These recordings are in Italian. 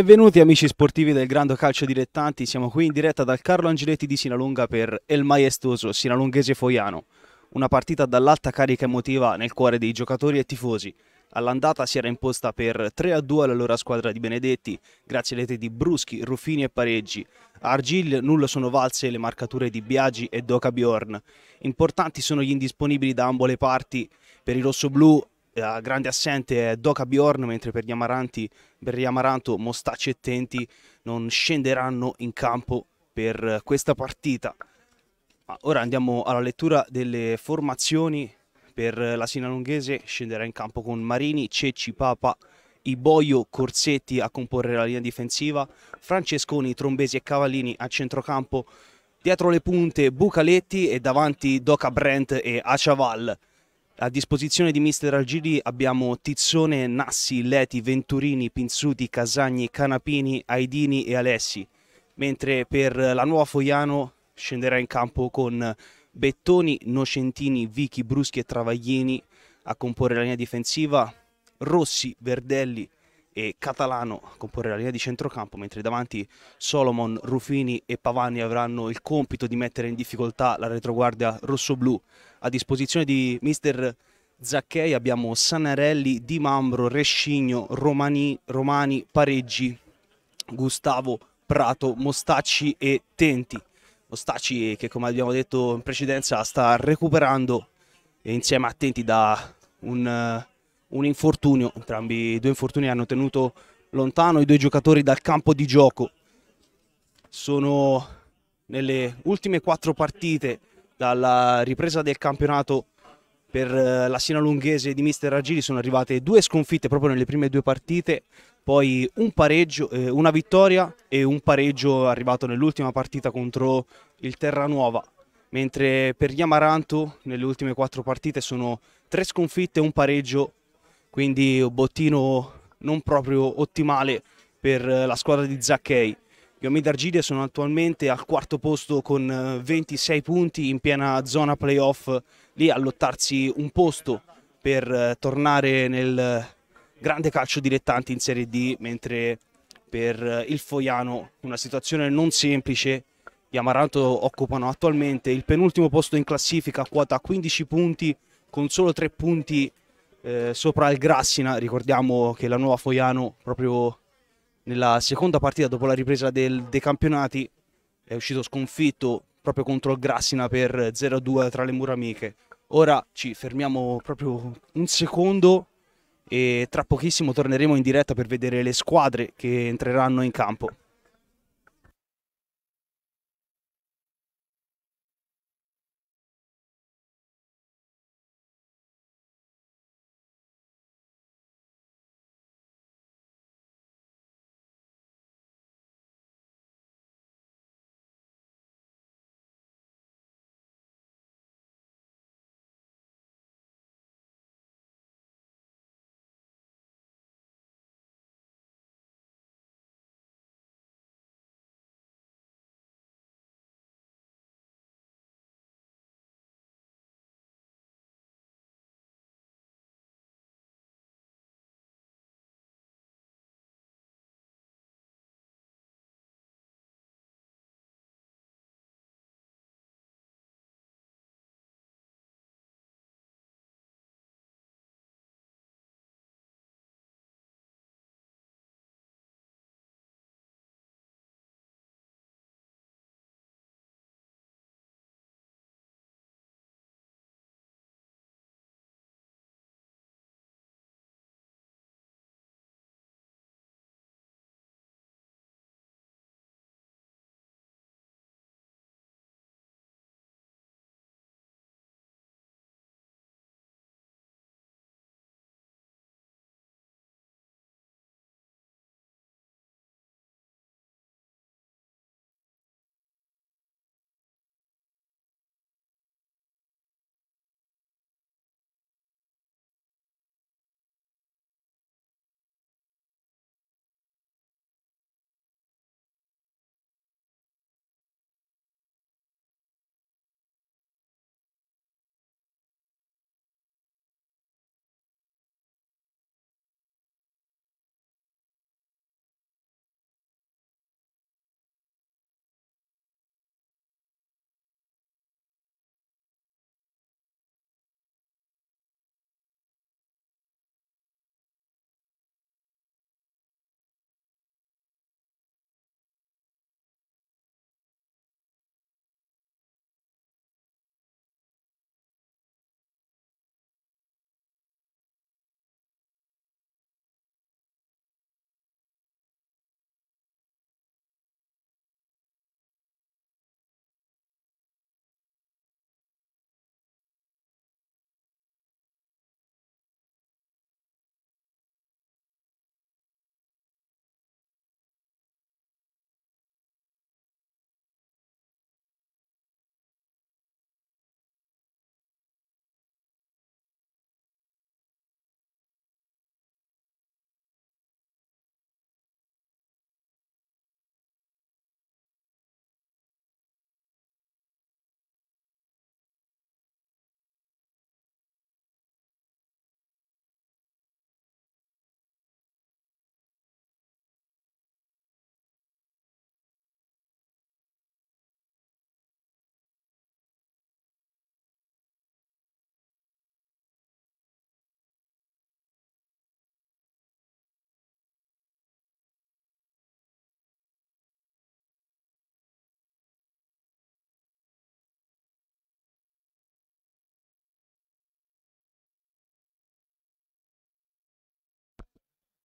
Benvenuti amici sportivi del Grande Calcio Dilettanti, siamo qui in diretta dal Carlo Angeletti di Sinalunga per El Maestoso Sinalunghese Foiano, una partita dall'alta carica emotiva nel cuore dei giocatori e tifosi. All'andata si era imposta per 3-2 loro squadra di Benedetti, grazie alle reti di Bruschi, Ruffini e Pareggi. A Argil nulla sono valse le marcature di Biagi e Doca Bjorn. Importanti sono gli indisponibili da ambo le parti. Per i rossoblù la eh, grande assente è Doca Bjorn, mentre per gli, Amaranti, per gli Amaranto Mostacci e Tenti non scenderanno in campo per questa partita. Ma ora andiamo alla lettura delle formazioni. Per la Sinalunghese scenderà in campo con Marini, Cecci, Papa, Iboio, Corsetti a comporre la linea difensiva, Francesconi, Trombesi e Cavallini a centrocampo, dietro le punte Bucaletti e davanti Doca Brent e Aciaval. A disposizione di Mister Algiri abbiamo Tizzone, Nassi, Leti, Venturini, Pinzuti, Casagni, Canapini, Aidini e Alessi, mentre per la nuova Foiano scenderà in campo con Bettoni, Nocentini, Vichi, Bruschi e Travaglini a comporre la linea difensiva, Rossi, Verdelli, e Catalano comporre la linea di centrocampo, mentre davanti Solomon, Rufini e Pavani avranno il compito di mettere in difficoltà la retroguardia rossoblù. A disposizione di mister Zacchei abbiamo Sanarelli, Di Mambro, Rescigno, Romani, Romani Pareggi, Gustavo, Prato, Mostacci e Tenti. Mostacci che come abbiamo detto in precedenza sta recuperando insieme a Tenti da un un infortunio, entrambi i due infortuni hanno tenuto lontano i due giocatori dal campo di gioco. Sono nelle ultime quattro partite dalla ripresa del campionato per eh, la Sina Lunghese di Mister Agili sono arrivate due sconfitte proprio nelle prime due partite, poi un pareggio, eh, una vittoria e un pareggio arrivato nell'ultima partita contro il Terranuova. Mentre per gli Amaranto nelle ultime quattro partite sono tre sconfitte, e un pareggio quindi un bottino non proprio ottimale per eh, la squadra di Zacchei. Gli Omid Argide sono attualmente al quarto posto con 26 eh, punti in piena zona playoff, lì a lottarsi un posto per eh, tornare nel grande calcio dilettanti in Serie D, mentre per il Foiano una situazione non semplice. Gli Amaranto occupano attualmente il penultimo posto in classifica, quota 15 punti, con solo 3 punti eh, sopra il Grassina. Ricordiamo che la nuova Foiano, proprio nella seconda partita dopo la ripresa del, dei campionati, è uscito sconfitto proprio contro il Grassina per 0-2 tra le mura amiche. Ora ci fermiamo proprio un secondo e tra pochissimo torneremo in diretta per vedere le squadre che entreranno in campo.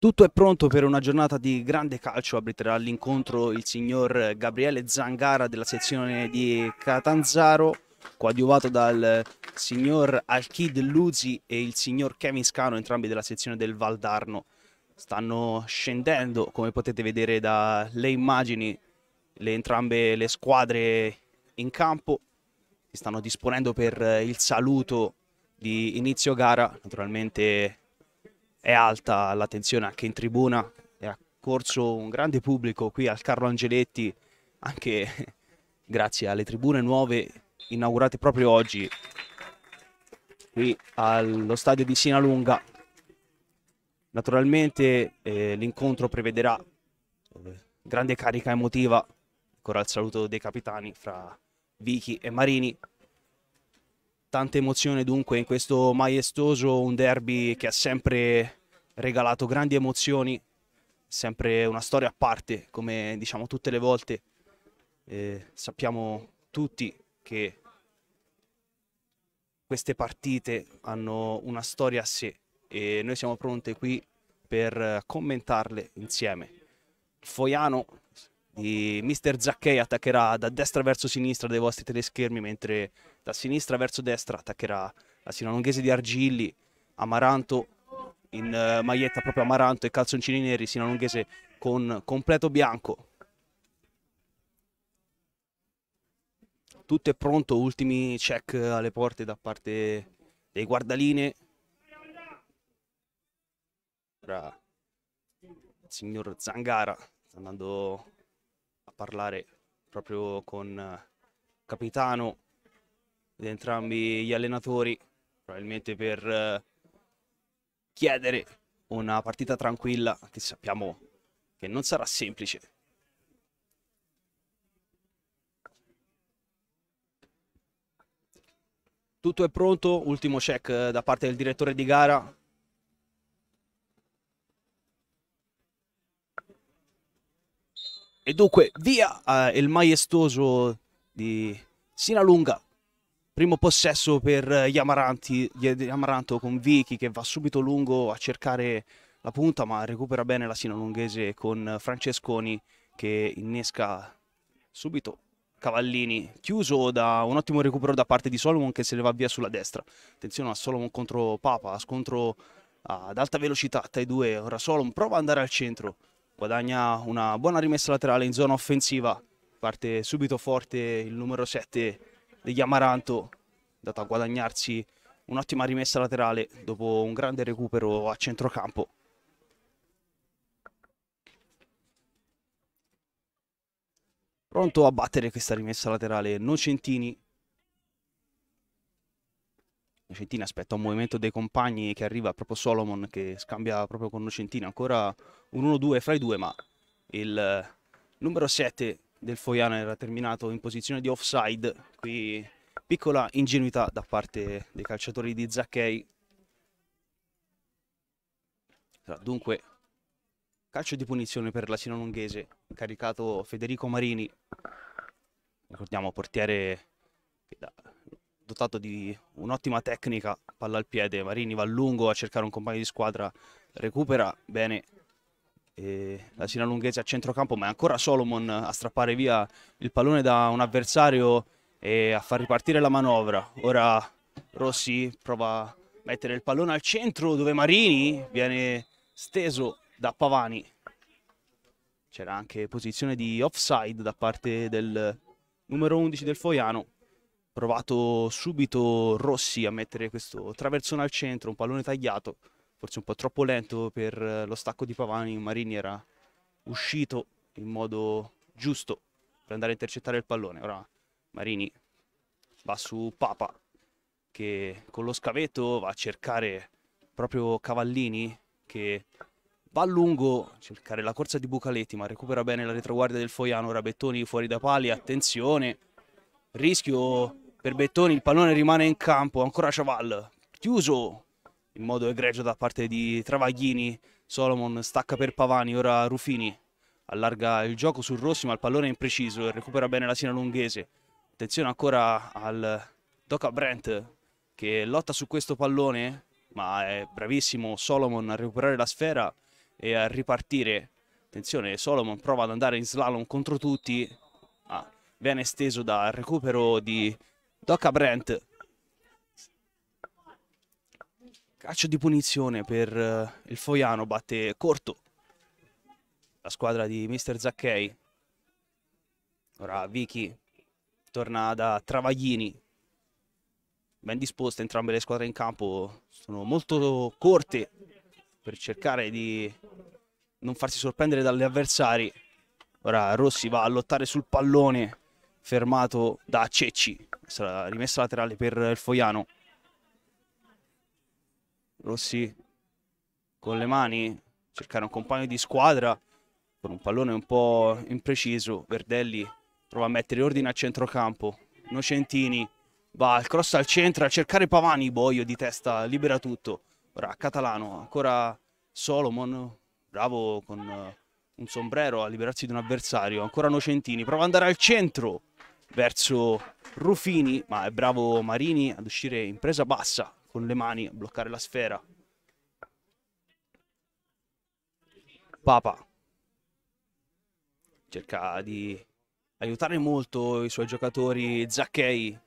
Tutto è pronto per una giornata di grande calcio, abriterà l'incontro il signor Gabriele Zangara della sezione di Catanzaro, coadiuvato dal signor Alkid Luzi e il signor Kevin Scano, entrambi della sezione del Valdarno. Stanno scendendo, come potete vedere dalle immagini, le, entrambe le squadre in campo. Si stanno disponendo per il saluto di inizio gara, naturalmente è alta la tensione anche in tribuna, è accorso un grande pubblico qui al Carlo Angeletti, anche grazie alle tribune nuove inaugurate proprio oggi qui allo stadio di Sinalunga. Naturalmente eh, l'incontro prevederà eh, grande carica emotiva, ancora il saluto dei capitani fra Vichi e Marini. Tanta emozione dunque in questo maestoso, un derby che ha sempre regalato grandi emozioni, sempre una storia a parte, come diciamo tutte le volte. Eh, sappiamo tutti che queste partite hanno una storia a sé e noi siamo pronte qui per commentarle insieme. Foiano di Mister Zacchei attaccherà da destra verso sinistra dei vostri teleschermi mentre da sinistra verso destra attaccherà la sinalonghese di Argilli, Amaranto in uh, maglietta proprio Amaranto e calzoncini neri, sinalonghese con completo bianco. Tutto è pronto, ultimi check alle porte da parte dei guardaline. Ora il signor Zangara sta andando a parlare proprio con il eh, capitano di entrambi gli allenatori, probabilmente per eh, chiedere una partita tranquilla che sappiamo che non sarà semplice. Tutto è pronto, ultimo check eh, da parte del direttore di gara. E dunque via eh, il maestoso di Sinalunga Primo possesso per eh, Yamaranti, Yamaranto con Vicky che va subito lungo a cercare la punta ma recupera bene la sinolunghese con Francesconi che innesca subito Cavallini chiuso da un ottimo recupero da parte di Solomon che se ne va via sulla destra. Attenzione a Solomon contro Papa, scontro ad alta velocità tra i due. Ora Solomon prova ad andare al centro, guadagna una buona rimessa laterale in zona offensiva. Parte subito forte il numero 7 degli Amaranto, andato a guadagnarsi un'ottima rimessa laterale dopo un grande recupero a centrocampo. Pronto a battere questa rimessa laterale Nocentini. Nocentini aspetta un movimento dei compagni che arriva proprio Solomon che scambia proprio con Nocentini. Ancora un 1-2 fra i due ma il eh, numero 7 del Foiana era terminato in posizione di offside, qui piccola ingenuità da parte dei calciatori di Zacchei. Dunque, calcio di punizione per la Sino Lunghese, caricato Federico Marini, ricordiamo portiere dotato di un'ottima tecnica, palla al piede, Marini va a lungo a cercare un compagno di squadra, recupera bene la Cina lunghezza a centrocampo, ma è ancora Solomon a strappare via il pallone da un avversario e a far ripartire la manovra. Ora Rossi prova a mettere il pallone al centro dove Marini viene steso da Pavani. C'era anche posizione di offside da parte del numero 11 del Foiano. Provato subito Rossi a mettere questo traversone al centro, un pallone tagliato forse un po' troppo lento per eh, lo stacco di Pavani, Marini era uscito in modo giusto per andare a intercettare il pallone. Ora Marini va su Papa che con lo scavetto va a cercare proprio Cavallini che va a lungo a cercare la corsa di Bucaletti ma recupera bene la retroguardia del Foiano, ora Bettoni fuori da pali, attenzione, rischio per Bettoni, il pallone rimane in campo, ancora Chaval, chiuso in modo egregio da parte di Travaglini, Solomon stacca per Pavani, ora Rufini allarga il gioco sul Rossi ma il pallone è impreciso e recupera bene la Sina Lunghese. Attenzione ancora al Doca Brent che lotta su questo pallone ma è bravissimo Solomon a recuperare la sfera e a ripartire. Attenzione Solomon prova ad andare in slalom contro tutti, ma viene esteso dal recupero di Doca Brent Calcio di punizione per eh, il Foiano, batte corto la squadra di Mister Zacchei. Ora Vicky torna da Travaglini. Ben disposte entrambe le squadre in campo, sono molto corte per cercare di non farsi sorprendere dagli avversari. Ora Rossi va a lottare sul pallone, fermato da Cecci. Sarà rimessa laterale per il Foiano. Rossi con le mani, cercare un compagno di squadra con un pallone un po' impreciso. Verdelli prova a mettere ordine a centrocampo. Nocentini va al cross al centro a cercare Pavani. Boio di testa libera tutto. Ora Catalano, ancora Solomon, bravo con eh, un sombrero a liberarsi di un avversario. Ancora Nocentini, prova ad andare al centro verso Rufini ma è bravo Marini ad uscire in presa bassa con le mani bloccare la sfera. Papa cerca di aiutare molto i suoi giocatori Zacchei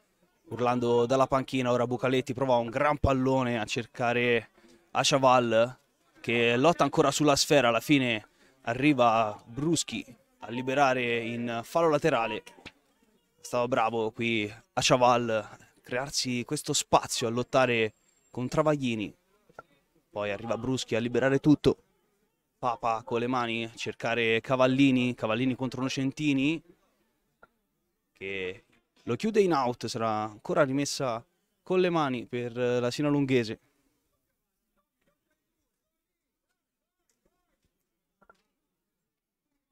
urlando dalla panchina ora Bucaletti prova un gran pallone a cercare Achaval che lotta ancora sulla sfera alla fine arriva Bruschi a liberare in fallo laterale stava bravo qui Achaval crearsi questo spazio a lottare con Travaglini. Poi arriva Bruschi a liberare tutto. Papa con le mani a cercare Cavallini, Cavallini contro Nocentini che lo chiude in out, sarà ancora rimessa con le mani per la Sina Lunghese.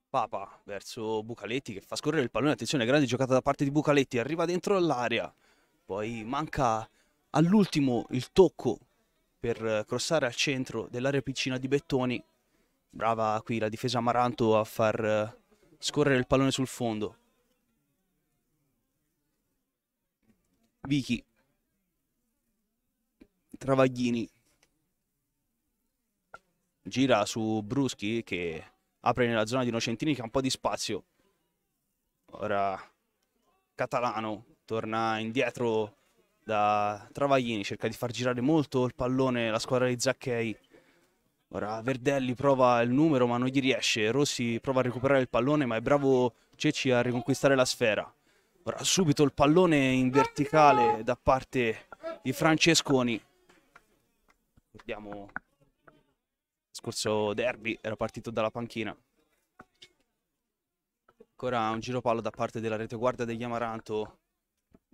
Papa verso Bucaletti che fa scorrere il pallone, attenzione, grande giocata da parte di Bucaletti, arriva dentro l'area. poi manca all'ultimo il tocco per crossare al centro dell'area piccina di Bettoni. Brava qui la difesa Amaranto a far eh, scorrere il pallone sul fondo. Vichi. Travaglini. Gira su Bruschi che apre nella zona di Nocentini che ha un po' di spazio. Ora Catalano torna indietro da Travaglini, cerca di far girare molto il pallone la squadra di Zacchei. Ora Verdelli prova il numero ma non gli riesce, Rossi prova a recuperare il pallone ma è bravo Ceci a riconquistare la sfera. Ora subito il pallone in verticale da parte di Francesconi. Guardiamo Ricordiamo scorso derby era partito dalla panchina. Ancora un giro palo da parte della reteguardia degli Amaranto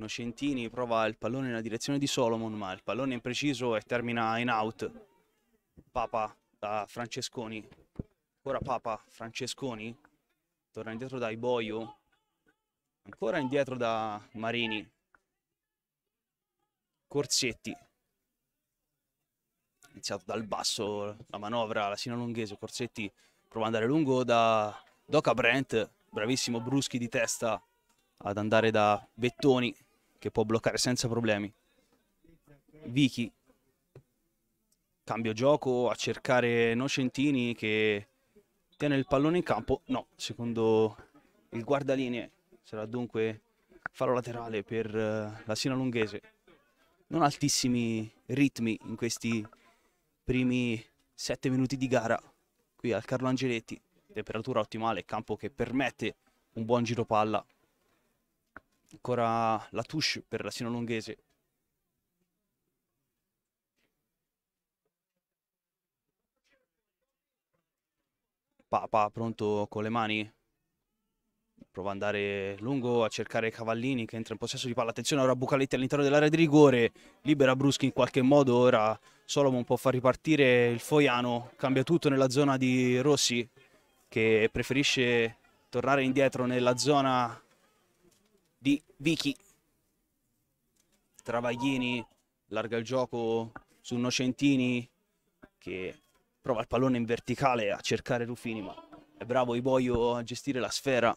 Nocentini prova il pallone nella direzione di Solomon, ma il pallone è impreciso e termina in out. Papa da Francesconi. Ancora Papa, Francesconi. Torna indietro da Iboio. Ancora indietro da Marini. Corsetti. Iniziato dal basso la manovra, la sino lunghese. Corsetti prova ad andare lungo da Doca Brent. Bravissimo Bruschi di testa ad andare da Bettoni che può bloccare senza problemi. Vicky, cambio gioco a cercare Nocentini che tiene il pallone in campo. No, secondo il guardaline sarà dunque faro laterale per eh, la Sina Lunghese. Non altissimi ritmi in questi primi sette minuti di gara qui al Carlo Angeletti. Temperatura ottimale, campo che permette un buon giro palla ancora la touche per la sinolonghese Papa pronto con le mani prova ad andare lungo a cercare Cavallini che entra in possesso di palla attenzione ora Bucaletti all'interno dell'area di rigore libera Bruschi in qualche modo ora Solomon può far ripartire il Foiano cambia tutto nella zona di Rossi che preferisce tornare indietro nella zona di Vicky. Travaglini larga il gioco su Nocentini che prova il pallone in verticale a cercare Rufini ma è bravo Iboio a gestire la sfera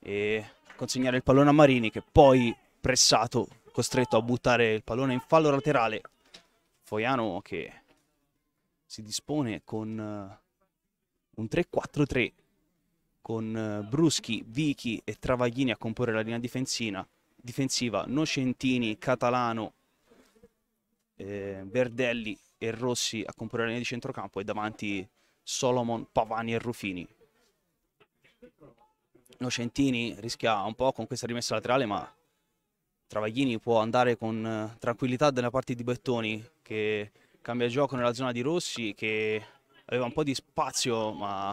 e consegnare il pallone a Marini che poi pressato, costretto a buttare il pallone in fallo laterale. Foiano che si dispone con eh, un 3-4-3 con eh, Bruschi, Vichi e Travaglini a comporre la linea difensiva, Nocentini, Catalano, eh, Verdelli e Rossi a comporre la linea di centrocampo e davanti Solomon, Pavani e Rufini. Nocentini rischia un po' con questa rimessa laterale, ma Travaglini può andare con eh, tranquillità dalla parte di Bettoni che cambia gioco nella zona di Rossi che aveva un po' di spazio ma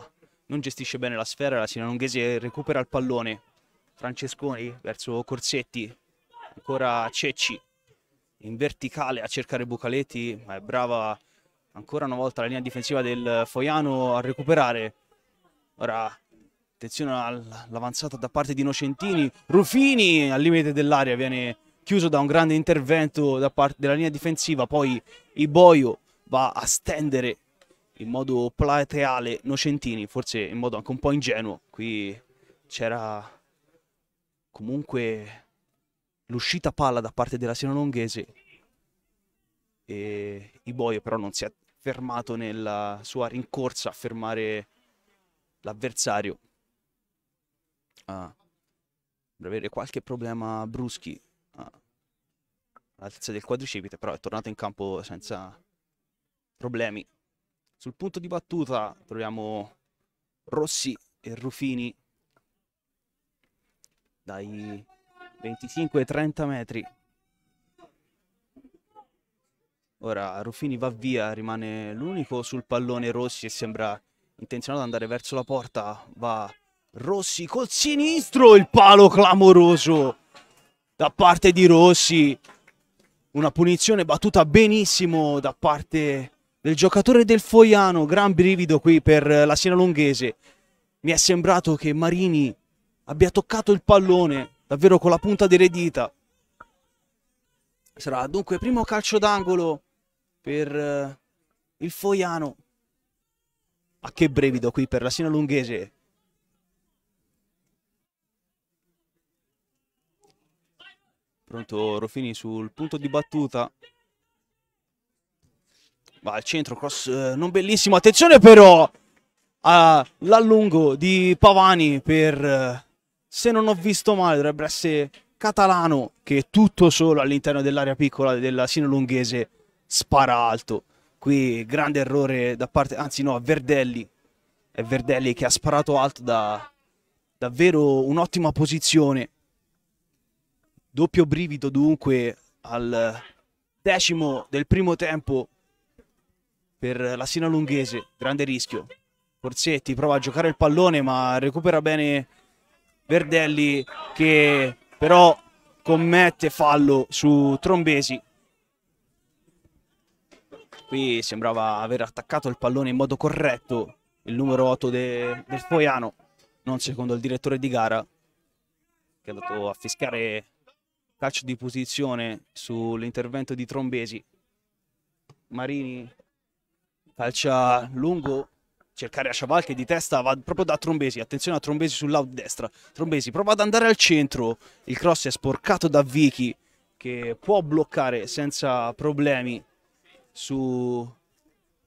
non gestisce bene la sfera, la Sinanonghese recupera il pallone, Francesconi verso Corsetti, ancora Cecci in verticale a cercare Bucaletti, ma è brava ancora una volta la linea difensiva del Foiano a recuperare. Ora attenzione all'avanzata da parte di Nocentini, Rufini al limite dell'area viene chiuso da un grande intervento da parte della linea difensiva, poi Iboio va a stendere in modo plateale Nocentini, forse in modo anche un po' ingenuo. Qui c'era comunque l'uscita palla da parte della Siena Longhese e Iboie però non si è fermato nella sua rincorsa a fermare l'avversario. Ah. Deve avere qualche problema Bruschi ah. all'altezza del quadricipite, però è tornato in campo senza problemi. Sul punto di battuta troviamo Rossi e Rufini dai 25 30 metri. Ora Rufini va via, rimane l'unico sul pallone Rossi e sembra intenzionato ad andare verso la porta. Va Rossi col sinistro, il palo clamoroso da parte di Rossi. Una punizione battuta benissimo da parte di del giocatore del Foiano, gran brivido qui per eh, la Siena Longhese. Mi è sembrato che Marini abbia toccato il pallone davvero con la punta delle dita. Sarà dunque primo calcio d'angolo per eh, il Foiano. Ma che brevido qui per la Siena Lunghese. Pronto Rofini sul punto di battuta. Va al centro, cross eh, non bellissimo. Attenzione però all'allungo di Pavani per, eh, se non ho visto male, dovrebbe essere Catalano che è tutto solo all'interno dell'area piccola della Sinolunghese spara alto. Qui grande errore da parte, anzi no, Verdelli. È Verdelli che ha sparato alto da davvero un'ottima posizione. Doppio brivido dunque al decimo del primo tempo per la Sina Lunghese, grande rischio. Corsetti prova a giocare il pallone ma recupera bene Verdelli che però commette fallo su Trombesi. Qui sembrava aver attaccato il pallone in modo corretto il numero 8 de del Foiano, non secondo il direttore di gara che è andato a fischiare calcio di posizione sull'intervento di Trombesi. Marini Calcia lungo, cercare a Chaval che di testa va proprio da Trombesi, attenzione a Trombesi sull'out destra, Trombesi prova ad andare al centro, il cross è sporcato da Vicky che può bloccare senza problemi su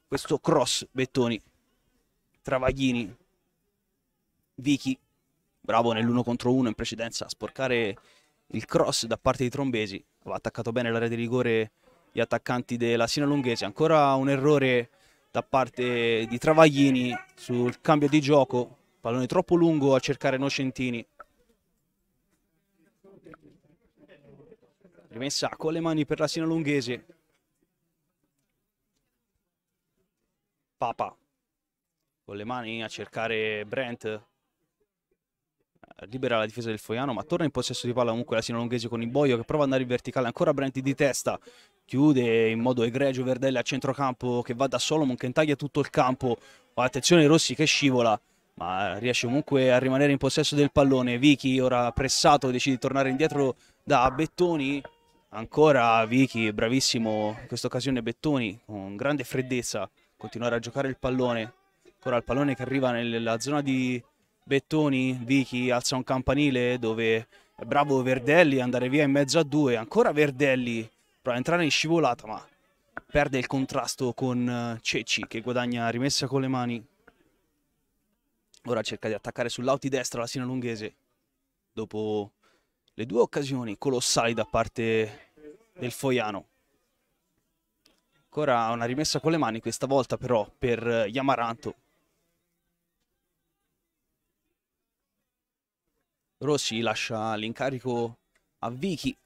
questo cross Bettoni, Travaglini, Vicky, bravo nell'uno contro uno in precedenza a sporcare il cross da parte di Trombesi, va attaccato bene l'area di rigore gli attaccanti della Sina Lunghese, ancora un errore da parte di Travaglini sul cambio di gioco, pallone troppo lungo a cercare Nocentini. Rimessa con le mani per la Sina Lunghese. Papa con le mani a cercare Brent libera la difesa del Foiano, ma torna in possesso di palla comunque la Sino Longhese con il Boio che prova ad andare in verticale, ancora Brenti di testa, chiude in modo egregio Verdelli a centrocampo che va da Solomon che intaglia tutto il campo, oh, attenzione Rossi che scivola, ma riesce comunque a rimanere in possesso del pallone, Vichi ora pressato decide di tornare indietro da Bettoni, ancora Vichi, bravissimo in questa occasione Bettoni con grande freddezza, continuare a giocare il pallone, ancora il pallone che arriva nella zona di Bettoni, Vichi alza un campanile dove è bravo Verdelli andare via in mezzo a due, ancora Verdelli prova a entrare in scivolata ma perde il contrasto con eh, Ceci che guadagna rimessa con le mani. Ora cerca di attaccare sull'auti destra la Sina Lunghese dopo le due occasioni colossali da parte del Foiano. Ancora una rimessa con le mani, questa volta però per eh, Yamaranto Rossi lascia l'incarico a Vicky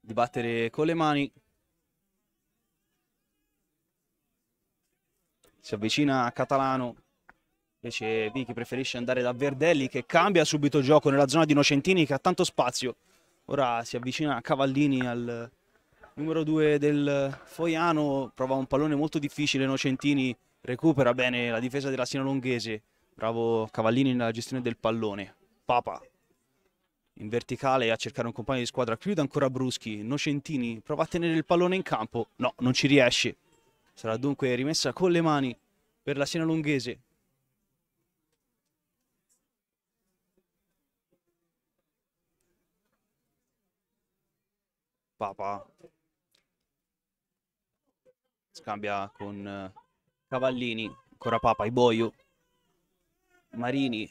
di battere con le mani. Si avvicina a Catalano. Invece Vicky preferisce andare da Verdelli che cambia subito gioco nella zona di Nocentini che ha tanto spazio. Ora si avvicina a Cavallini al numero 2 del Foiano. Prova un pallone molto difficile. Nocentini recupera bene la difesa della Sina Longhese. Bravo Cavallini nella gestione del pallone. Papa in verticale a cercare un compagno di squadra. Chiude ancora Bruschi. Nocentini prova a tenere il pallone in campo. No, non ci riesce. Sarà dunque rimessa con le mani per la Siena Lunghese. Papa scambia con eh, Cavallini, ancora Papa, Iboio, Marini,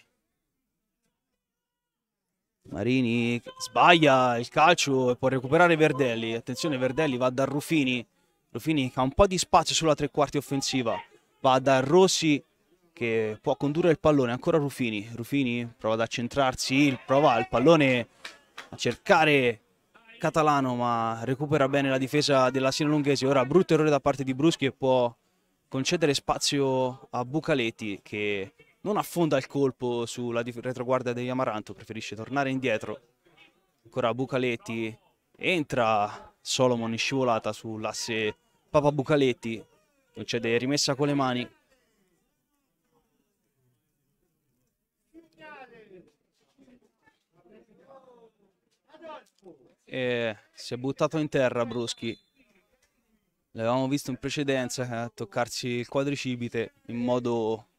Marini sbaglia il calcio e può recuperare Verdelli. Attenzione, Verdelli va da Rufini. Rufini ha un po' di spazio sulla tre quarti offensiva. Va da Rossi che può condurre il pallone. Ancora Rufini. Rufini prova ad accentrarsi, prova il pallone a cercare Catalano, ma recupera bene la difesa della Sinalunghese. Ora brutto errore da parte di Bruschi e può concedere spazio a Bucaletti che non affonda il colpo sulla retroguardia degli Amaranto, preferisce tornare indietro. Ancora Bucaletti, entra Solomon in scivolata sull'asse Papa Bucaletti, concede rimessa con le mani. E si è buttato in terra Bruschi. L'avevamo visto in precedenza eh, a toccarsi il quadricipite in modo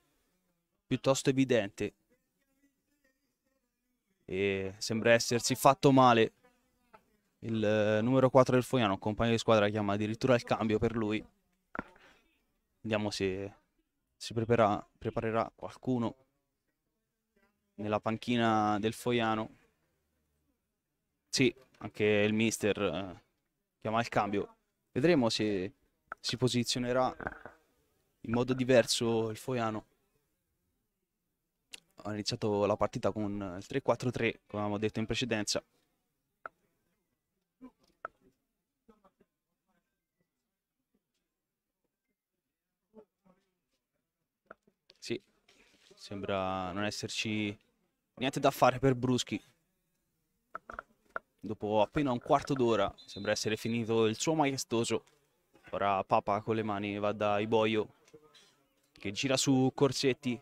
piuttosto evidente e sembra essersi fatto male il eh, numero 4 del Fognano, un compagno di squadra chiama addirittura il cambio per lui vediamo se si prepara, preparerà qualcuno nella panchina del Foiano sì, anche il mister eh, chiama il cambio vedremo se si posizionerà in modo diverso il Foiano ho iniziato la partita con il 3-4-3, come avevamo detto in precedenza. Sì, sembra non esserci niente da fare per Bruschi. Dopo appena un quarto d'ora sembra essere finito il suo maestoso. Ora Papa con le mani va da Iboio che gira su Corsetti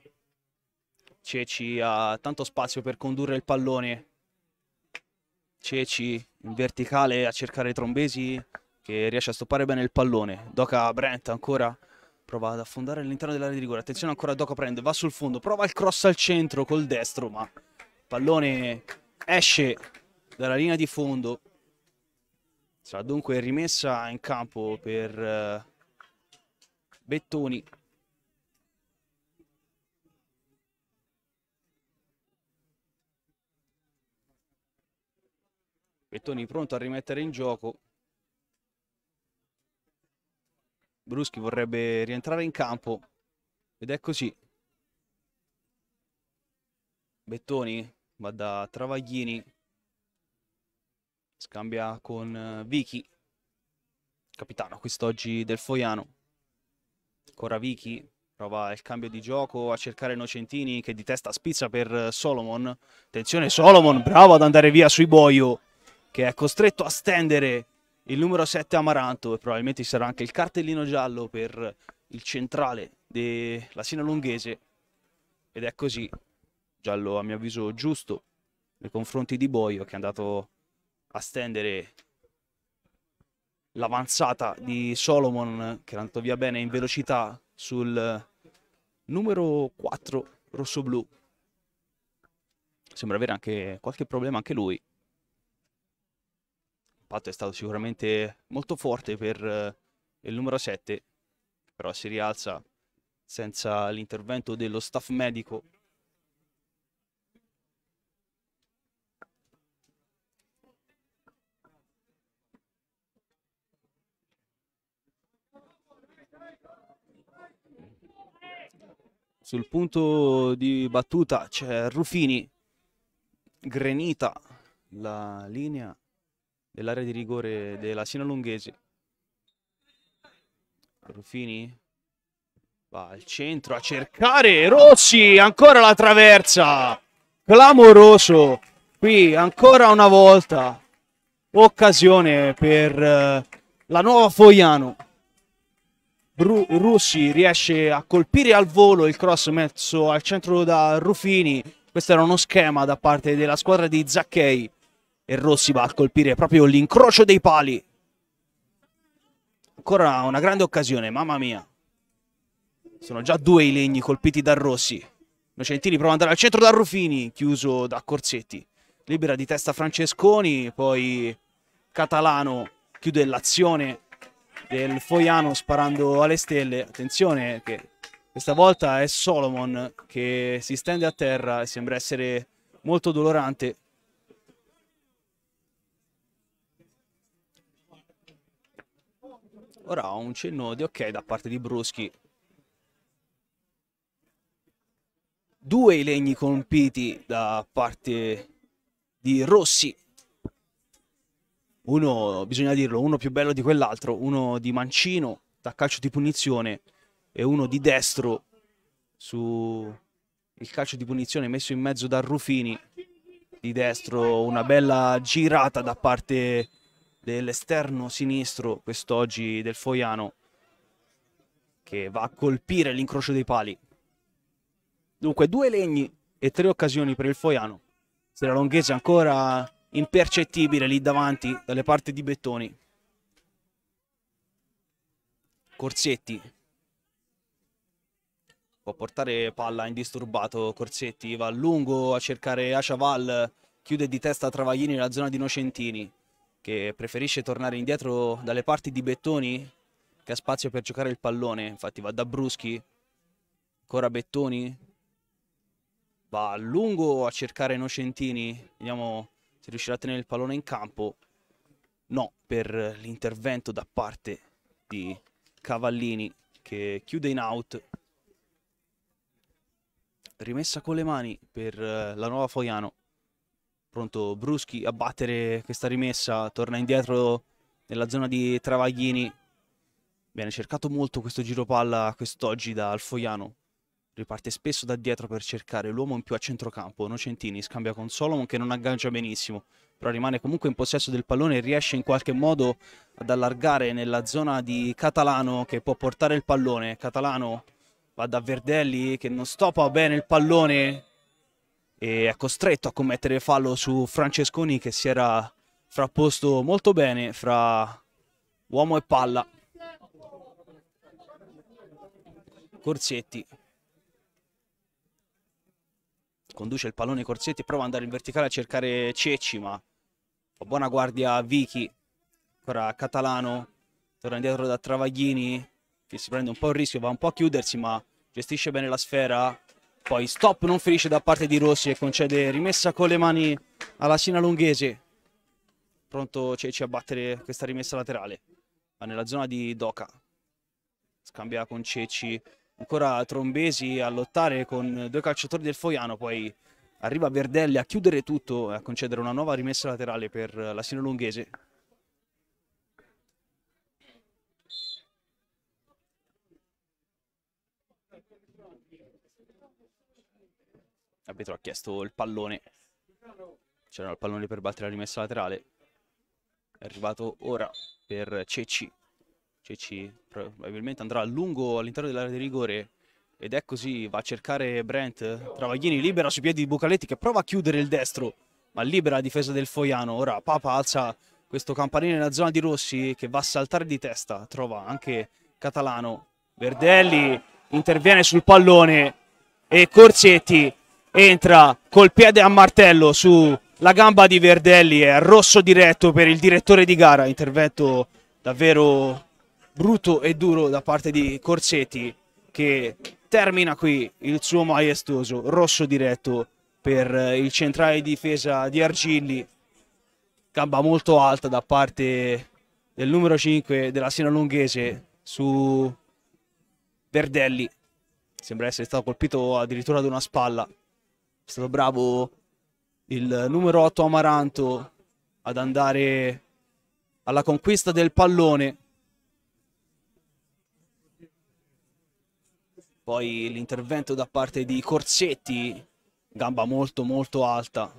Ceci ha tanto spazio per condurre il pallone. Ceci in verticale a cercare Trombesi che riesce a stoppare bene il pallone. Doca Brent ancora prova ad affondare all'interno dell'area di rigore. Attenzione ancora Doca prende, va sul fondo, prova il cross al centro col destro, ma il pallone esce dalla linea di fondo. Sarà dunque rimessa in campo per eh, Bettoni. Bettoni pronto a rimettere in gioco. Bruschi vorrebbe rientrare in campo ed è così. Bettoni va da Travaglini, scambia con eh, Vichi, capitano quest'oggi del Foiano. Ancora Vichi prova il cambio di gioco a cercare Nocentini che di testa spizza per eh, Solomon. Attenzione Solomon, bravo ad andare via sui boio che è costretto a stendere il numero 7 Amaranto e probabilmente ci sarà anche il cartellino giallo per il centrale della Sinalunghese ed è così, giallo a mio avviso giusto nei confronti di Boio che è andato a stendere l'avanzata di Solomon che è andato via bene in velocità sul numero 4 rosso-blu sembra avere anche qualche problema anche lui l'impatto è stato sicuramente molto forte per eh, il numero 7, però si rialza senza l'intervento dello staff medico. Sul punto di battuta c'è Rufini, Grenita, la linea dell'area di rigore della Sina Lunghese. Ruffini va al centro a cercare Rossi, ancora la traversa. Clamoroso. Qui ancora una volta occasione per eh, la nuova Foiano. Bru Russi riesce a colpire al volo il cross messo al centro da Ruffini. Questo era uno schema da parte della squadra di Zacchei e Rossi va a colpire proprio l'incrocio dei pali. Ancora una grande occasione, mamma mia. Sono già due i legni colpiti da Rossi. Nocentini prova ad andare al centro da Rufini chiuso da Corsetti. Libera di testa Francesconi, poi Catalano chiude l'azione del Foiano sparando alle stelle. Attenzione che questa volta è Solomon che si stende a terra e sembra essere molto dolorante Ora ho un cenno di ok da parte di Bruschi. Due i legni colpiti da parte di Rossi. Uno, bisogna dirlo, uno più bello di quell'altro, uno di Mancino da calcio di punizione e uno di destro su il calcio di punizione messo in mezzo da Rufini. Di destro una bella girata da parte di dell'esterno sinistro quest'oggi del Foiano che va a colpire l'incrocio dei pali. Dunque due legni e tre occasioni per il Foiano. Se la lunghezza è ancora impercettibile lì davanti dalle parti di Bettoni. Corsetti può portare palla indisturbato Corsetti va a lungo a cercare Asciaval chiude di testa Travaglini nella zona di Nocentini che preferisce tornare indietro dalle parti di Bettoni che ha spazio per giocare il pallone. Infatti va da Bruschi, ancora Bettoni, va a lungo a cercare Nocentini, vediamo se riuscirà a tenere il pallone in campo. No, per l'intervento da parte di Cavallini che chiude in out. Rimessa con le mani per eh, la nuova Foiano. Pronto Bruschi a battere questa rimessa, torna indietro nella zona di Travaglini. Viene cercato molto questo giro palla quest'oggi da Alfoiano. Riparte spesso da dietro per cercare l'uomo in più a centrocampo. Nocentini scambia con Solomon che non aggancia benissimo, però rimane comunque in possesso del pallone e riesce in qualche modo ad allargare nella zona di Catalano che può portare il pallone. Catalano va da Verdelli che non stoppa bene il pallone, e è costretto a commettere fallo su Francesconi che si era frapposto molto bene fra uomo e palla. Corsetti conduce il pallone Corsetti prova ad andare in verticale a cercare Cecci ma fa buona guardia Vichi ancora Catalano torna indietro da Travaglini che si prende un po' il rischio va un po' a chiudersi ma gestisce bene la sfera poi stop non finisce da parte di Rossi e concede rimessa con le mani alla Sina Lunghese. Pronto Ceci a battere questa rimessa laterale. Va nella zona di Doca. Scambia con Ceci. Ancora Trombesi a lottare con due calciatori del Foiano. Poi arriva Verdelli a chiudere tutto e a concedere una nuova rimessa laterale per la Sina Lunghese. L'arbitro ha chiesto il pallone. C'era il pallone per battere la rimessa laterale. È arrivato ora per Ceci. Ceci probabilmente andrà a lungo all'interno dell'area di rigore. Ed è così, va a cercare Brent. Travaglini libera sui piedi di Bucaletti che prova a chiudere il destro. Ma libera la difesa del Foiano. Ora Papa alza questo campanile nella zona di Rossi che va a saltare di testa. Trova anche Catalano. Verdelli interviene sul pallone. E Corsetti entra col piede a martello sulla gamba di Verdelli è rosso diretto per il direttore di gara intervento davvero brutto e duro da parte di Corsetti che termina qui il suo maestoso rosso diretto per eh, il centrale difesa di Argilli gamba molto alta da parte del numero 5 della Sina Lunghese su Verdelli sembra essere stato colpito addirittura ad una spalla è stato bravo il numero 8 Amaranto ad andare alla conquista del pallone. Poi l'intervento da parte di Corsetti, gamba molto molto alta,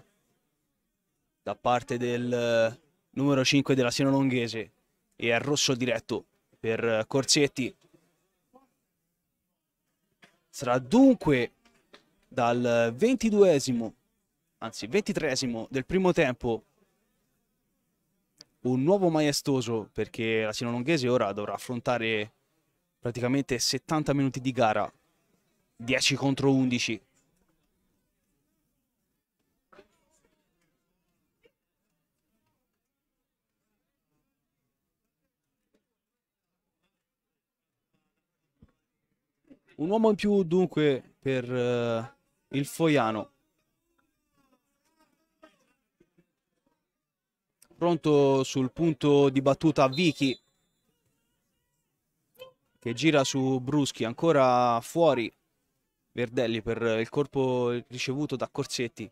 da parte del numero 5 della Sinolonghese e è rosso diretto per Corsetti. Sarà dunque dal 22 anzi 23 del primo tempo un nuovo maestoso perché la Sino Sinolonghese ora dovrà affrontare praticamente 70 minuti di gara 10 contro 11 un uomo in più dunque per eh, il Foiano. Pronto sul punto di battuta Vichi. Che gira su Bruschi, ancora fuori Verdelli per il colpo ricevuto da Corsetti.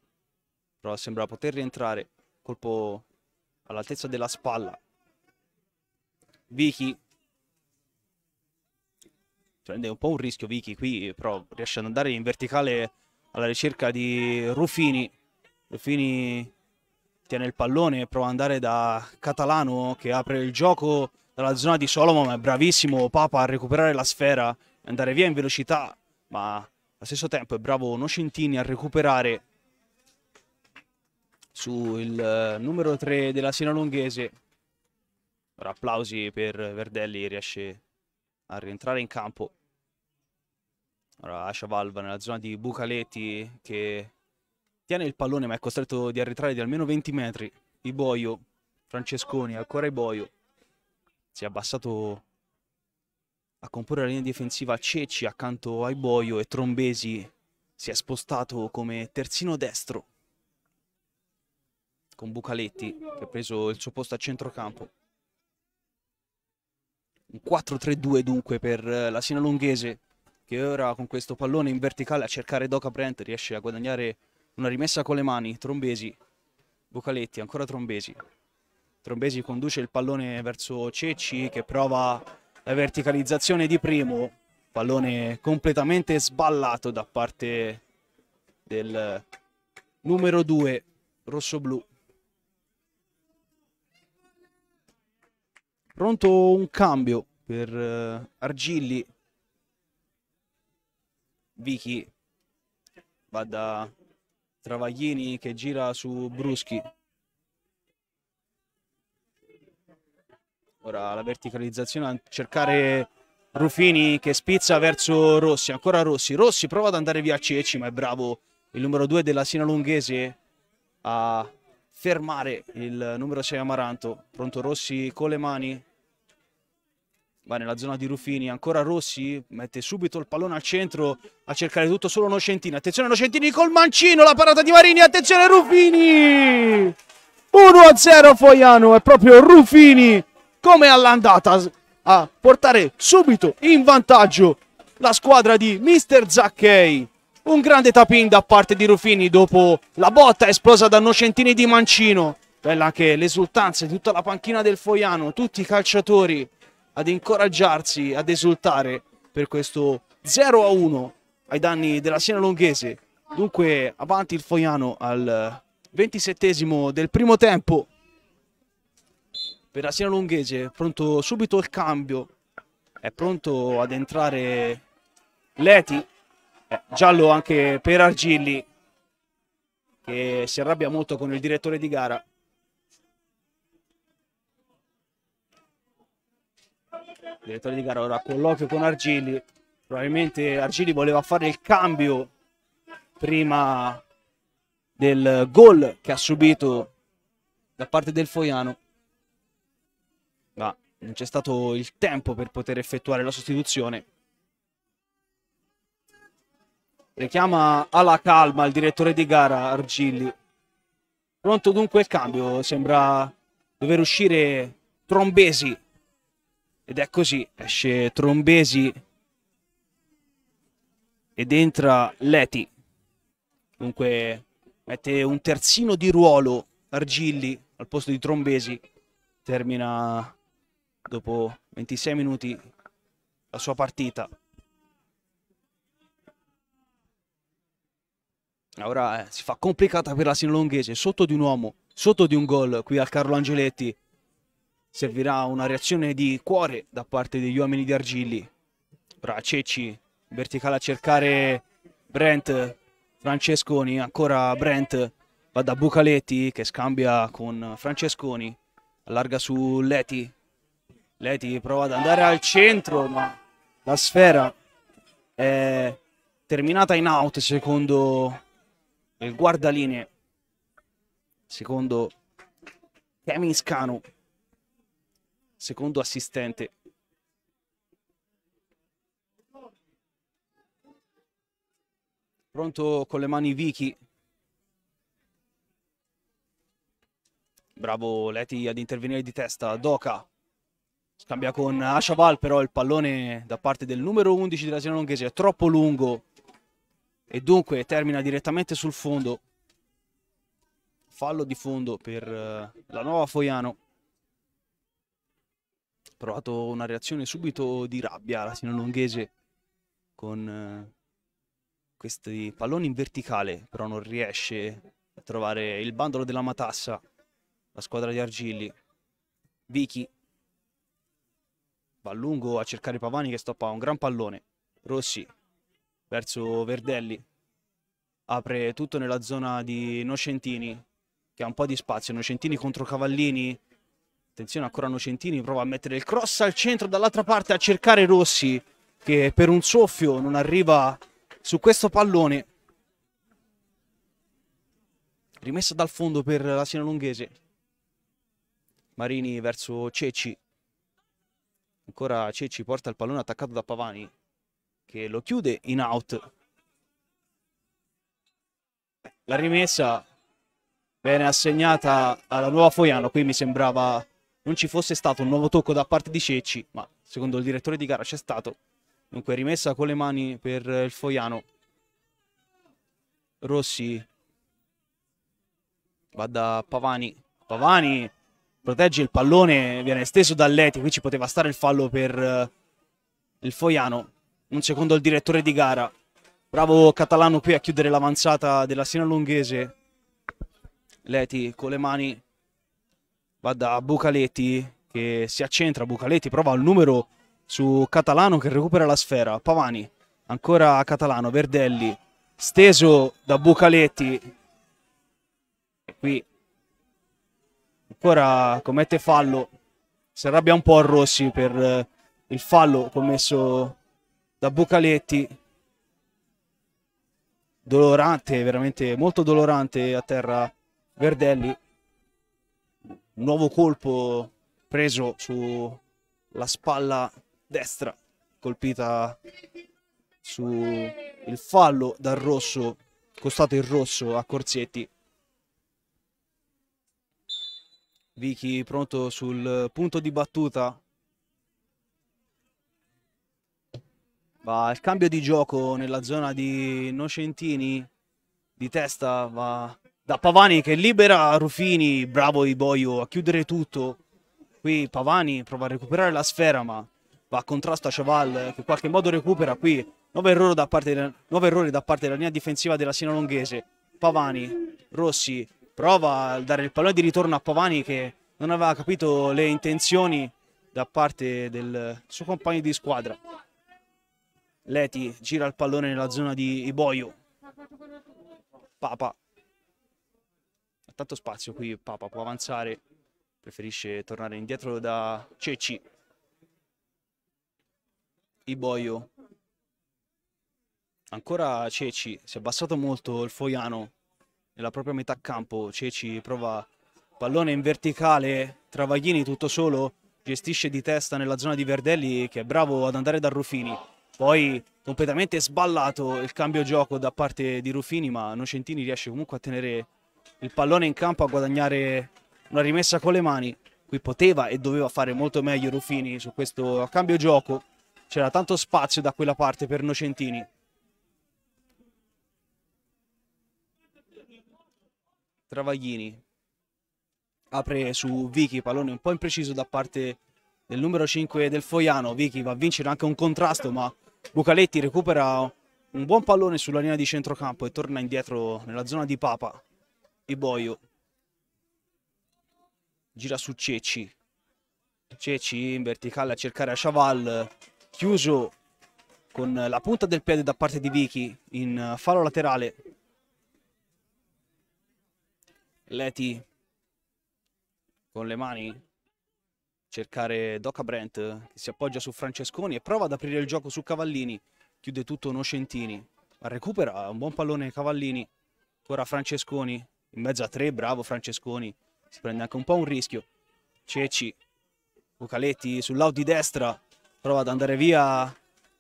Però sembra poter rientrare. Colpo all'altezza della spalla. Vichi prende un po' un rischio Vicky qui, però riesce ad andare in verticale alla ricerca di Rufini. Rufini tiene il pallone e prova ad andare da Catalano che apre il gioco dalla zona di Solomon. È bravissimo Papa a recuperare la sfera e andare via in velocità, ma allo stesso tempo è bravo Nocentini a recuperare sul eh, numero 3 della Siena Longhese. Ora applausi per Verdelli, riesce a rientrare in campo. Allora, lascia Valva nella zona di Bucaletti che tiene il pallone ma è costretto di arretrare di almeno 20 metri. Iboio, Francesconi, ancora Iboio. Si è abbassato a comporre la linea difensiva Ceci accanto a Iboio e Trombesi si è spostato come terzino destro con Bucaletti che ha preso il suo posto a centrocampo. Un 4-3-2 dunque per la Sina Lunghese che ora con questo pallone in verticale a cercare Doca Brent riesce a guadagnare una rimessa con le mani, Trombesi, Bucaletti, ancora Trombesi. Trombesi conduce il pallone verso Cecci che prova la verticalizzazione di primo, pallone completamente sballato da parte del numero 2 rossoblu. Pronto un cambio per eh, Argilli Vicky va da Travaglini che gira su Bruschi. Ora la verticalizzazione a cercare Rufini che spizza verso Rossi, ancora Rossi. Rossi prova ad andare via a Ceci, ma è bravo il numero 2 della Sinalunghese a fermare il numero 6 Amaranto. Pronto Rossi con le mani, va nella zona di Rufini, ancora Rossi, mette subito il pallone al centro a cercare tutto solo Nocentini, attenzione Nocentini col mancino, la parata di Marini, attenzione Rufini! 1-0 Foiano, è proprio Rufini come all'andata a portare subito in vantaggio la squadra di Mister Zacchei. Un grande tapin da parte di Rufini dopo la botta esplosa da Nocentini di Mancino. Bella anche l'esultanza di tutta la panchina del Foiano, tutti i calciatori ad incoraggiarsi, ad esultare per questo 0 a 1 ai danni della Siena Longhese. Dunque avanti il Foiano al ventisettesimo del primo tempo per la Siena Longhese, pronto subito il cambio, è pronto ad entrare Leti, eh, giallo anche per Argilli che si arrabbia molto con il direttore di gara. direttore di gara ora colloquio con Argili probabilmente Argili voleva fare il cambio prima del gol che ha subito da parte del Foiano ma non c'è stato il tempo per poter effettuare la sostituzione richiama alla calma il direttore di gara Argilli pronto dunque il cambio sembra dover uscire Trombesi ed è così, esce Trombesi ed entra Leti. Dunque mette un terzino di ruolo Argilli al posto di Trombesi. Termina dopo 26 minuti la sua partita. Ora eh, si fa complicata per la Sinolonghese, sotto di un uomo, sotto di un gol qui al Carlo Angeletti. Servirà una reazione di cuore da parte degli uomini di Argilli. Ora Ceci, verticale a cercare Brent, Francesconi, ancora Brent, va da Bucaletti che scambia con Francesconi, allarga su Leti, Leti prova ad andare al centro ma la sfera è terminata in out secondo il guardaline, secondo Kevin Scanu secondo assistente. Pronto con le mani Vichi. Bravo Leti ad intervenire di testa. Doca scambia con Ashaval, però il pallone da parte del numero 11 della Siena Longhese è troppo lungo e dunque termina direttamente sul fondo. Fallo di fondo per eh, la nuova Foiano provato una reazione subito di rabbia la Longhese con eh, questi palloni in verticale, però non riesce a trovare il bandolo della matassa, la squadra di Argilli. Vichi va a lungo a cercare Pavani che stoppa un gran pallone. Rossi verso Verdelli, apre tutto nella zona di Nocentini, che ha un po' di spazio. Nocentini contro Cavallini, Attenzione ancora Nocentini, prova a mettere il cross al centro, dall'altra parte a cercare Rossi, che per un soffio non arriva su questo pallone. Rimessa dal fondo per la Siena Lunghese. Marini verso Ceci. Ancora Ceci porta il pallone attaccato da Pavani, che lo chiude in out. La rimessa viene assegnata alla nuova Foiano, qui mi sembrava non ci fosse stato un nuovo tocco da parte di Cecci, ma secondo il direttore di gara c'è stato. Dunque rimessa con le mani per il Foiano. Rossi va da Pavani. Pavani protegge il pallone, viene esteso da Leti, qui ci poteva stare il fallo per eh, il Foiano. Un secondo il direttore di gara. Bravo Catalano qui a chiudere l'avanzata della Siena Lunghese. Leti con le mani va da Bucaletti che si accentra, Bucaletti prova il numero su Catalano che recupera la sfera, Pavani ancora Catalano, Verdelli steso da Bucaletti e qui ancora commette fallo, si arrabbia un po' a Rossi per eh, il fallo commesso da Bucaletti dolorante, veramente molto dolorante a terra Verdelli un nuovo colpo preso sulla spalla destra, colpita sul fallo dal rosso, costato il rosso a Corsetti. Vicky pronto sul punto di battuta. Va il cambio di gioco nella zona di Nocentini, di testa va da Pavani che libera Rufini, bravo Iboio a chiudere tutto. Qui Pavani prova a recuperare la sfera ma va a contrasto a Chaval eh, che in qualche modo recupera qui. Nuovo errore da parte, nuovo errore da parte della linea difensiva della Sinalonghese. Pavani, Rossi prova a dare il pallone di ritorno a Pavani che non aveva capito le intenzioni da parte del suo compagno di squadra. Leti gira il pallone nella zona di Iboio. Papa tanto spazio qui Papa può avanzare preferisce tornare indietro da Ceci Iboio ancora Ceci si è abbassato molto il Foiano nella propria metà campo Ceci prova pallone in verticale Travaglini tutto solo gestisce di testa nella zona di Verdelli che è bravo ad andare da Rufini poi completamente sballato il cambio gioco da parte di Rufini ma Nocentini riesce comunque a tenere il pallone in campo a guadagnare una rimessa con le mani. Qui poteva e doveva fare molto meglio Rufini su questo a cambio gioco. C'era tanto spazio da quella parte per Nocentini. Travaglini apre su Vichi, pallone un po' impreciso da parte del numero 5 del Foiano. Vichi va a vincere anche un contrasto, ma Bucaletti recupera un buon pallone sulla linea di centrocampo e torna indietro nella zona di Papa. Boio Gira su Ceci. Ceci in verticale a cercare a Chaval. Chiuso con la punta del piede da parte di Vicky in uh, falo laterale. Leti con le mani cercare Doca Brent che si appoggia su Francesconi e prova ad aprire il gioco su Cavallini. Chiude tutto Nocentini. Recupera un buon pallone Cavallini. Ancora Francesconi in mezzo a tre, bravo Francesconi, si prende anche un po' un rischio. Ceci, Bucaletti sul di destra, prova ad andare via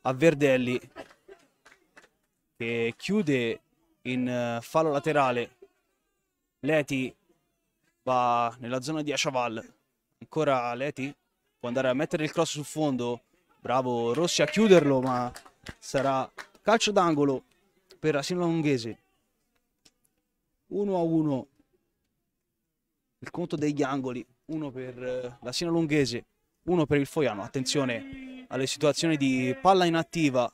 a Verdelli, che chiude in eh, fallo laterale. Leti va nella zona di Achaval, ancora Leti, può andare a mettere il cross sul fondo, bravo Rossi a chiuderlo, ma sarà calcio d'angolo per la Longhese. 1 a 1 il conto degli angoli, uno per eh, la Siena Lunghese, uno per il Foiano. Attenzione alle situazioni di palla inattiva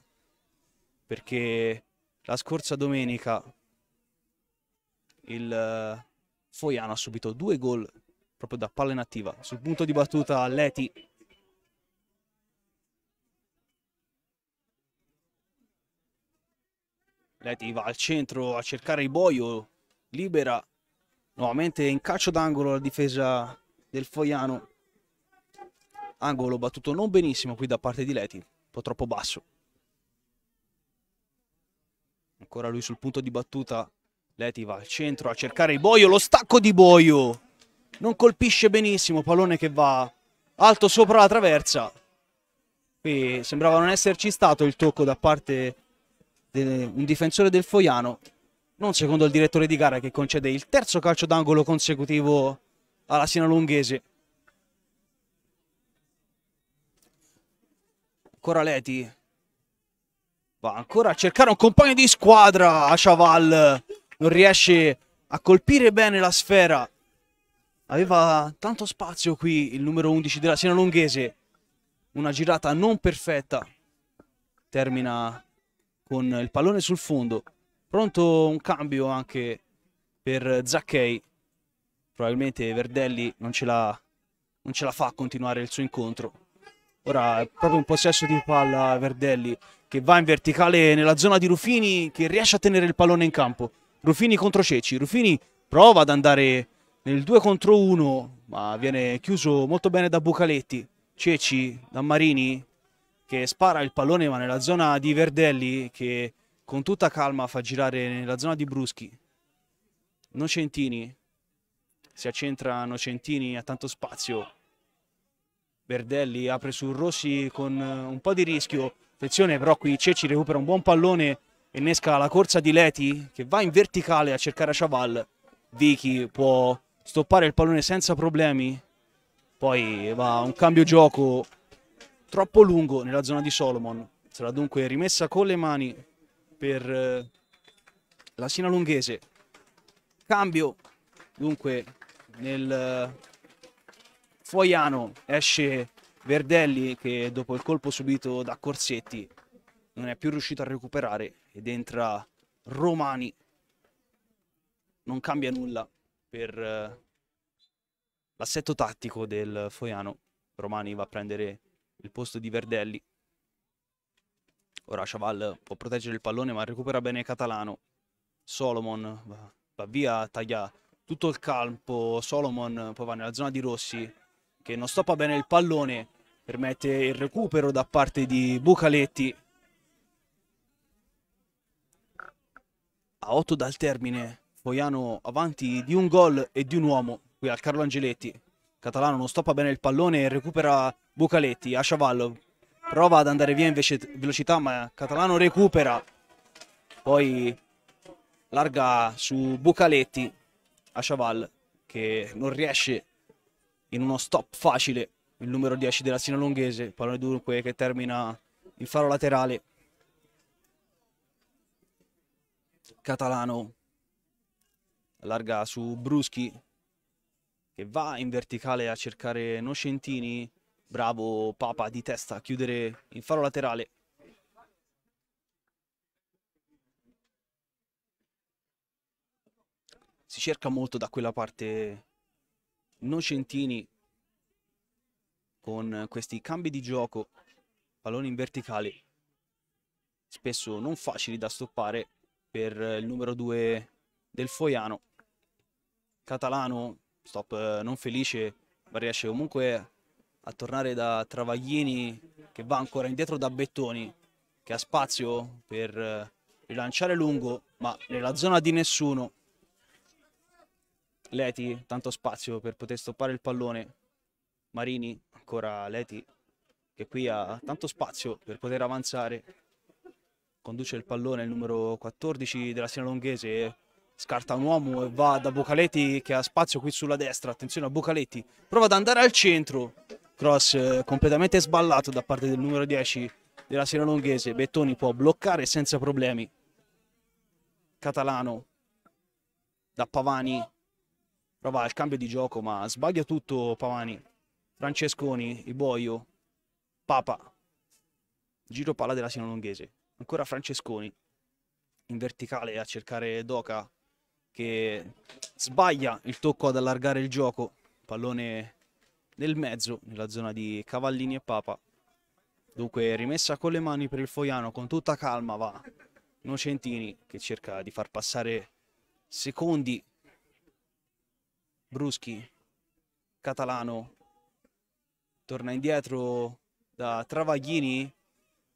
perché la scorsa domenica il eh, Foiano ha subito due gol proprio da palla inattiva. Sul punto di battuta Leti Leti va al centro a cercare il boio, libera nuovamente in calcio d'angolo la difesa del Foiano angolo battuto non benissimo qui da parte di Leti un po' troppo basso ancora lui sul punto di battuta Leti va al centro a cercare il Boio lo stacco di Boio non colpisce benissimo pallone che va alto sopra la traversa qui sembrava non esserci stato il tocco da parte di un difensore del Foiano non secondo il direttore di gara che concede il terzo calcio d'angolo consecutivo alla Ancora Leti. va ancora a cercare un compagno di squadra a Chaval non riesce a colpire bene la sfera aveva tanto spazio qui il numero 11 della Sinalunghese una girata non perfetta termina con il pallone sul fondo Pronto un cambio anche per Zacchei. Probabilmente Verdelli non ce, la, non ce la fa a continuare il suo incontro. Ora è proprio un possesso di palla Verdelli che va in verticale nella zona di Rufini che riesce a tenere il pallone in campo. Rufini contro Ceci. Rufini prova ad andare nel 2 contro 1 ma viene chiuso molto bene da Bucaletti. Ceci da Marini che spara il pallone ma nella zona di Verdelli che con tutta calma fa girare nella zona di Bruschi. Nocentini, si accentra Nocentini, ha tanto spazio. Verdelli apre su Rossi con eh, un po' di rischio. Attenzione però qui Ceci recupera un buon pallone, innesca la corsa di Leti che va in verticale a cercare a Chaval. Vichy può stoppare il pallone senza problemi. Poi va un cambio gioco troppo lungo nella zona di Solomon. Sarà dunque rimessa con le mani per eh, la Sina Lunghese. Cambio, dunque nel eh, Foiano esce Verdelli che dopo il colpo subito da Corsetti non è più riuscito a recuperare ed entra Romani. Non cambia nulla per eh, l'assetto tattico del Foiano. Romani va a prendere il posto di Verdelli. Ora Chaval può proteggere il pallone ma recupera bene Catalano. Solomon va, via, taglia tutto il campo. Solomon poi va nella zona di Rossi che non stoppa bene il pallone. Permette il recupero da parte di Bucaletti. A 8 dal termine. Foiano avanti di un gol e di un uomo. Qui al Carlo Angeletti. Catalano non stoppa bene il pallone e recupera Bucaletti. A Chaval prova ad andare via in velocità ma Catalano recupera poi larga su Bucaletti a Chaval che non riesce in uno stop facile il numero 10 della Sinalonghese pallone dunque che termina il faro laterale Catalano larga su Bruschi che va in verticale a cercare Nocentini Bravo Papa di testa a chiudere in faro laterale. Si cerca molto da quella parte Nocentini con questi cambi di gioco, palloni in verticale, spesso non facili da stoppare per il numero 2 del Foiano. Catalano, stop eh, non felice, ma riesce comunque a tornare da Travaglini che va ancora indietro da Bettoni che ha spazio per eh, rilanciare lungo ma nella zona di nessuno Leti tanto spazio per poter stoppare il pallone Marini ancora Leti che qui ha tanto spazio per poter avanzare conduce il pallone il numero 14 della Siena Longhese scarta un uomo e va da Bucaletti che ha spazio qui sulla destra attenzione a Bucaletti prova ad andare al centro cross eh, completamente sballato da parte del numero 10 della Sera Longhese. Bettoni può bloccare senza problemi. Catalano da Pavani prova il cambio di gioco ma sbaglia tutto Pavani. Francesconi, Iboio, Papa. Giro palla della Sera Longhese. Ancora Francesconi in verticale a cercare Doca che sbaglia il tocco ad allargare il gioco. Pallone nel mezzo, nella zona di Cavallini e Papa. Dunque rimessa con le mani per il Foiano, con tutta calma va Nocentini che cerca di far passare secondi. Bruschi, Catalano, torna indietro da Travaglini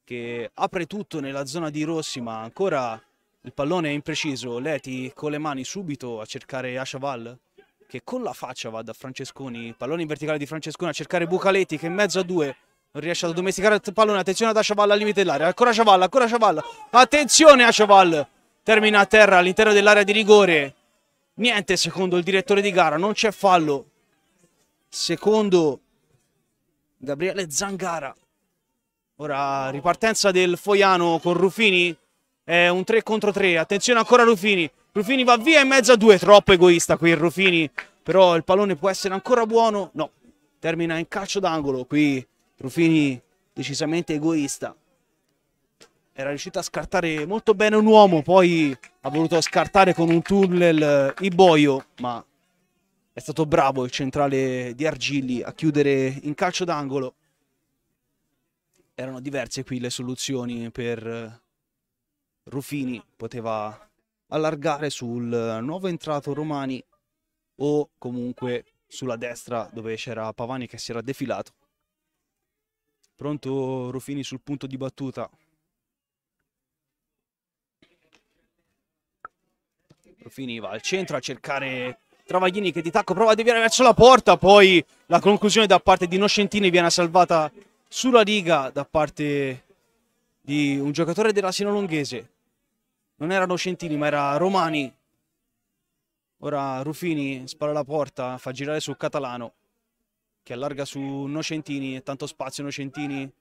che apre tutto nella zona di Rossi ma ancora il pallone è impreciso. Leti con le mani subito a cercare Ashaval che con la faccia va da Francesconi, pallone in verticale di Francesconi a cercare Bucaletti che in mezzo a due non riesce ad addomesticare il pallone, attenzione ad Achavalla al limite dell'area, ancora Achavalla, ancora Achavalla, attenzione a Achaval, termina a terra all'interno dell'area di rigore, niente secondo il direttore di gara, non c'è fallo, secondo Gabriele Zangara, ora ripartenza del Foiano con Rufini, è un 3 contro 3, attenzione ancora Rufini, Rufini va via in mezzo a due, troppo egoista qui il Ruffini, però il pallone può essere ancora buono, no, termina in calcio d'angolo, qui Rufini decisamente egoista. Era riuscito a scartare molto bene un uomo, poi ha voluto scartare con un tunnel eh, Iboio, ma è stato bravo il centrale di Argilli a chiudere in calcio d'angolo. Erano diverse qui le soluzioni per eh, Rufini, poteva allargare sul eh, nuovo entrato Romani o comunque sulla destra dove c'era Pavani che si era defilato. Pronto Rufini sul punto di battuta. Rufini va al centro a cercare Travaglini che di tacco prova a deviare verso la porta, poi la conclusione da parte di Nocentini viene salvata sulla riga da parte di un giocatore della Sino Longhese non erano Centini ma era Romani. Ora Rufini spara la porta, fa girare su Catalano che allarga su Nocentini e tanto spazio Nocentini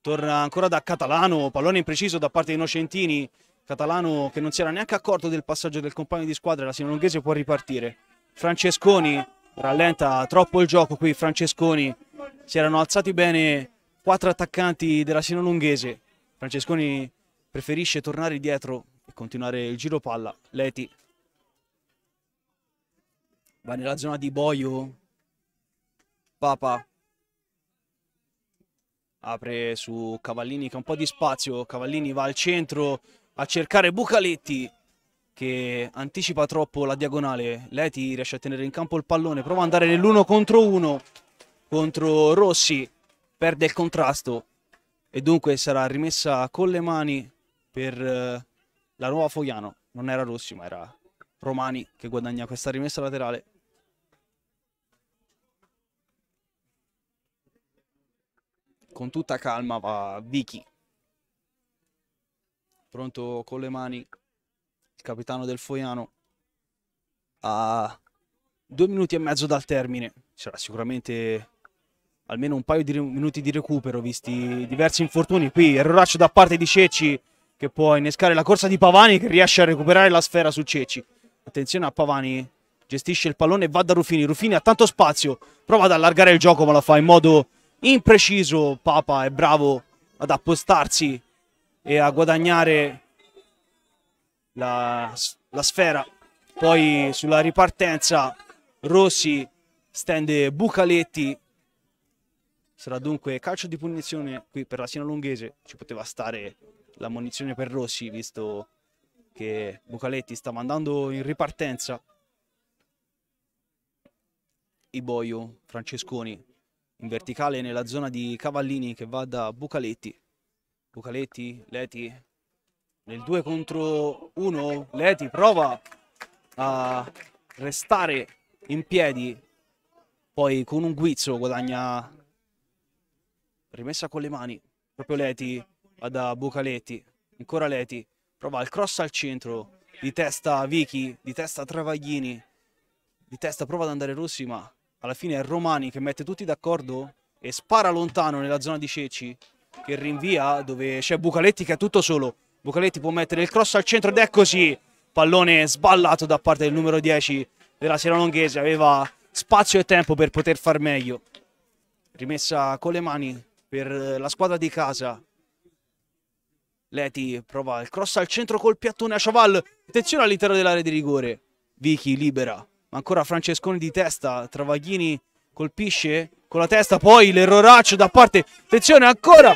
torna ancora da Catalano, pallone impreciso da parte di Nocentini, Catalano che non si era neanche accorto del passaggio del compagno di squadra, la Sinalonghese può ripartire. Francesconi rallenta troppo il gioco qui, Francesconi si erano alzati bene quattro attaccanti della Sinalonghese, Francesconi preferisce tornare dietro e continuare il giro palla. Leti va nella zona di Boio. Papa apre su Cavallini che ha un po' di spazio. Cavallini va al centro a cercare Bucaletti che anticipa troppo la diagonale. Leti riesce a tenere in campo il pallone, prova ad andare nell'uno contro uno contro Rossi, perde il contrasto e dunque sarà rimessa con le mani per eh, la nuova Fogliano non era Rossi ma era Romani che guadagna questa rimessa laterale con tutta calma va Vicky pronto con le mani il capitano del Foiano a due minuti e mezzo dal termine c'era sicuramente almeno un paio di minuti di recupero visti diversi infortuni qui erroraccio da parte di Ceci che può innescare la corsa di Pavani che riesce a recuperare la sfera su Ceci. Attenzione a Pavani, gestisce il pallone e va da Rufini. Rufini ha tanto spazio, prova ad allargare il gioco ma la fa in modo impreciso. Papa è bravo ad appostarsi e a guadagnare la, la sfera. Poi sulla ripartenza Rossi stende Bucaletti Sarà dunque calcio di punizione qui per la Sina Lunghese. Ci poteva stare la munizione per Rossi, visto che Bucaletti stava andando in ripartenza. Iboio, Francesconi, in verticale nella zona di Cavallini che va da Bucaletti. Bucaletti, Leti, nel 2 contro 1, Leti prova a restare in piedi, poi con un guizzo guadagna rimessa con le mani, proprio Leti va da Bucaletti, ancora Leti, prova il cross al centro, di testa Vichi, di testa Travaglini, di testa prova ad andare Rossi, ma alla fine è Romani che mette tutti d'accordo e spara lontano nella zona di Ceci, che rinvia dove c'è Bucaletti che è tutto solo. Bucaletti può mettere il cross al centro ed è così. Pallone sballato da parte del numero 10 della Sera Longhese, aveva spazio e tempo per poter far meglio. Rimessa con le mani per la squadra di casa Leti prova il cross al centro col piattone a Chaval. Attenzione all'interno dell'area di rigore. Vicky libera. Ma ancora Francesconi di testa. Travaglini colpisce con la testa. Poi l'erroraccio da parte. Attenzione ancora.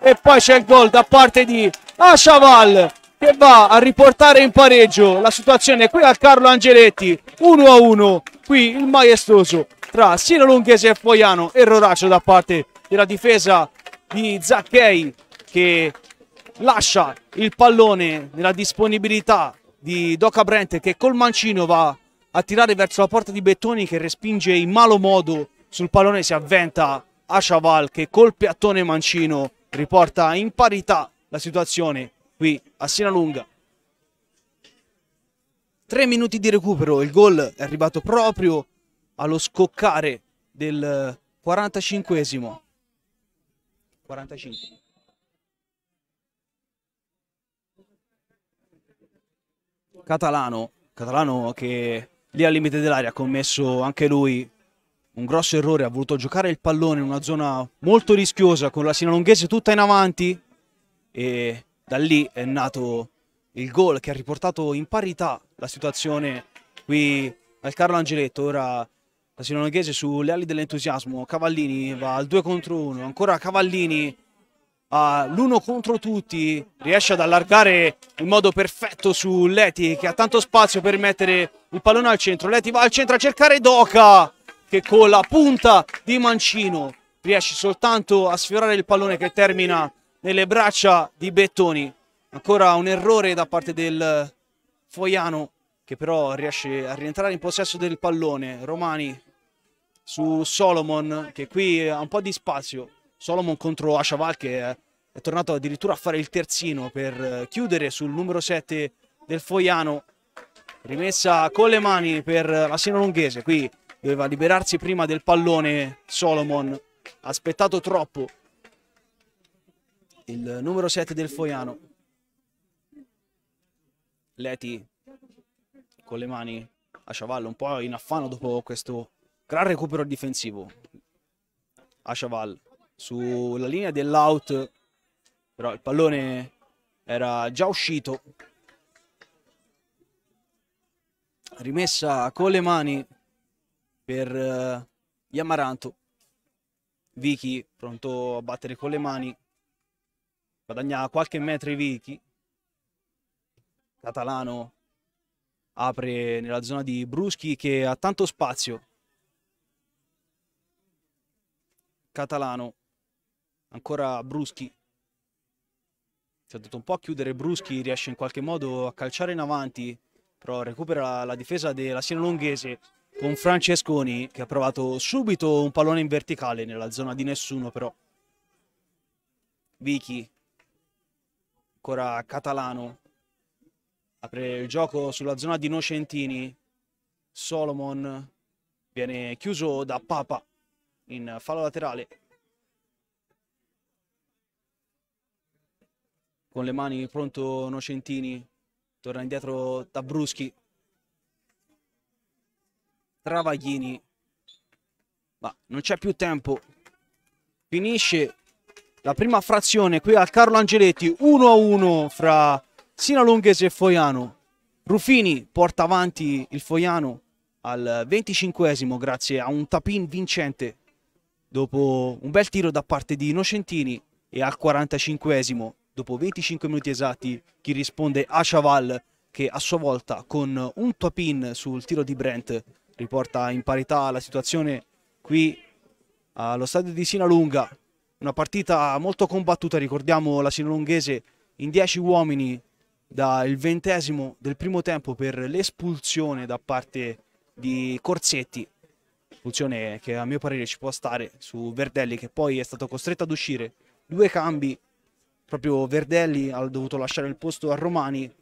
E poi c'è il gol da parte di Ashaval che va a riportare in pareggio la situazione qui al Carlo Angeletti 1 a 1 qui il maestoso tra Sino Lunghese e Foiano erroraccio da parte della difesa di Zacchei che lascia il pallone nella disponibilità di Doca Brent che col mancino va a tirare verso la porta di Bettoni che respinge in malo modo sul pallone si avventa a Chaval che col piattone mancino riporta in parità la situazione qui a Siena Lunga. Tre minuti di recupero, il gol è arrivato proprio allo scoccare del 45esimo. 45. Catalano, Catalano che lì al limite dell'aria ha commesso anche lui un grosso errore, ha voluto giocare il pallone in una zona molto rischiosa con la Sinalonghese tutta in avanti e da lì è nato il gol che ha riportato in parità la situazione qui al Carlo Angeletto, ora la Sinalonghese sulle ali dell'entusiasmo, Cavallini va al 2 contro 1, ancora Cavallini uh, l'uno contro tutti, riesce ad allargare in modo perfetto su Leti che ha tanto spazio per mettere il pallone al centro. Leti va al centro a cercare Doca che con la punta di Mancino riesce soltanto a sfiorare il pallone che termina nelle braccia di Bettoni. Ancora un errore da parte del Foiano che però riesce a rientrare in possesso del pallone. Romani su Solomon che qui ha un po' di spazio Solomon contro Ashaval che è tornato addirittura a fare il terzino per eh, chiudere sul numero 7 del Foiano. Rimessa con le mani per la Sinolunghese. Qui doveva liberarsi prima del pallone Solomon. aspettato troppo il numero 7 del Foiano. Leti con le mani a Ciavallo un po' in affanno dopo questo gran recupero difensivo. A Ciavallo sulla linea dell'out, però il pallone era già uscito. Rimessa con le mani per uh, Yamaranto. Vicky pronto a battere con le mani. Guadagna qualche metro Vicky. Catalano apre nella zona di Bruschi che ha tanto spazio. Catalano ancora Bruschi. Si è andato un po' a chiudere, Bruschi riesce in qualche modo a calciare in avanti, però recupera la, la difesa della Siena Longhese con Francesconi che ha provato subito un pallone in verticale nella zona di nessuno però. Vichi, ancora Catalano, apre il gioco sulla zona di Nocentini, Solomon viene chiuso da Papa in fallo laterale con le mani pronto Nocentini, torna indietro Tabruschi, Travaglini, ma non c'è più tempo, finisce la prima frazione qui al Carlo Angeletti, 1-1 fra Sinalunghese e Foiano, Rufini porta avanti il Foiano al 25 esimo grazie a un tapin vincente dopo un bel tiro da parte di Nocentini e al 45 esimo dopo 25 minuti esatti chi risponde a Chaval che a sua volta con un top sul tiro di Brent riporta in parità la situazione qui allo stadio di Sinalunga. Una partita molto combattuta, ricordiamo la sinalunghese in 10 uomini dal ventesimo del primo tempo per l'espulsione da parte di Corsetti. Espulsione che a mio parere ci può stare su Verdelli che poi è stato costretto ad uscire. Due cambi proprio Verdelli ha dovuto lasciare il posto a Romani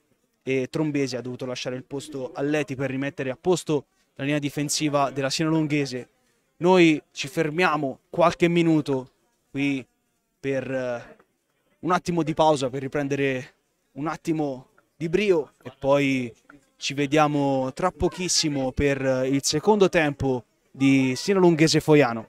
e Trombesi ha dovuto lasciare il posto a Leti per rimettere a posto la linea difensiva della Siena Longhese. Noi ci fermiamo qualche minuto qui per eh, un attimo di pausa per riprendere un attimo di brio e poi ci vediamo tra pochissimo per eh, il secondo tempo di Siena Lunghese Foiano.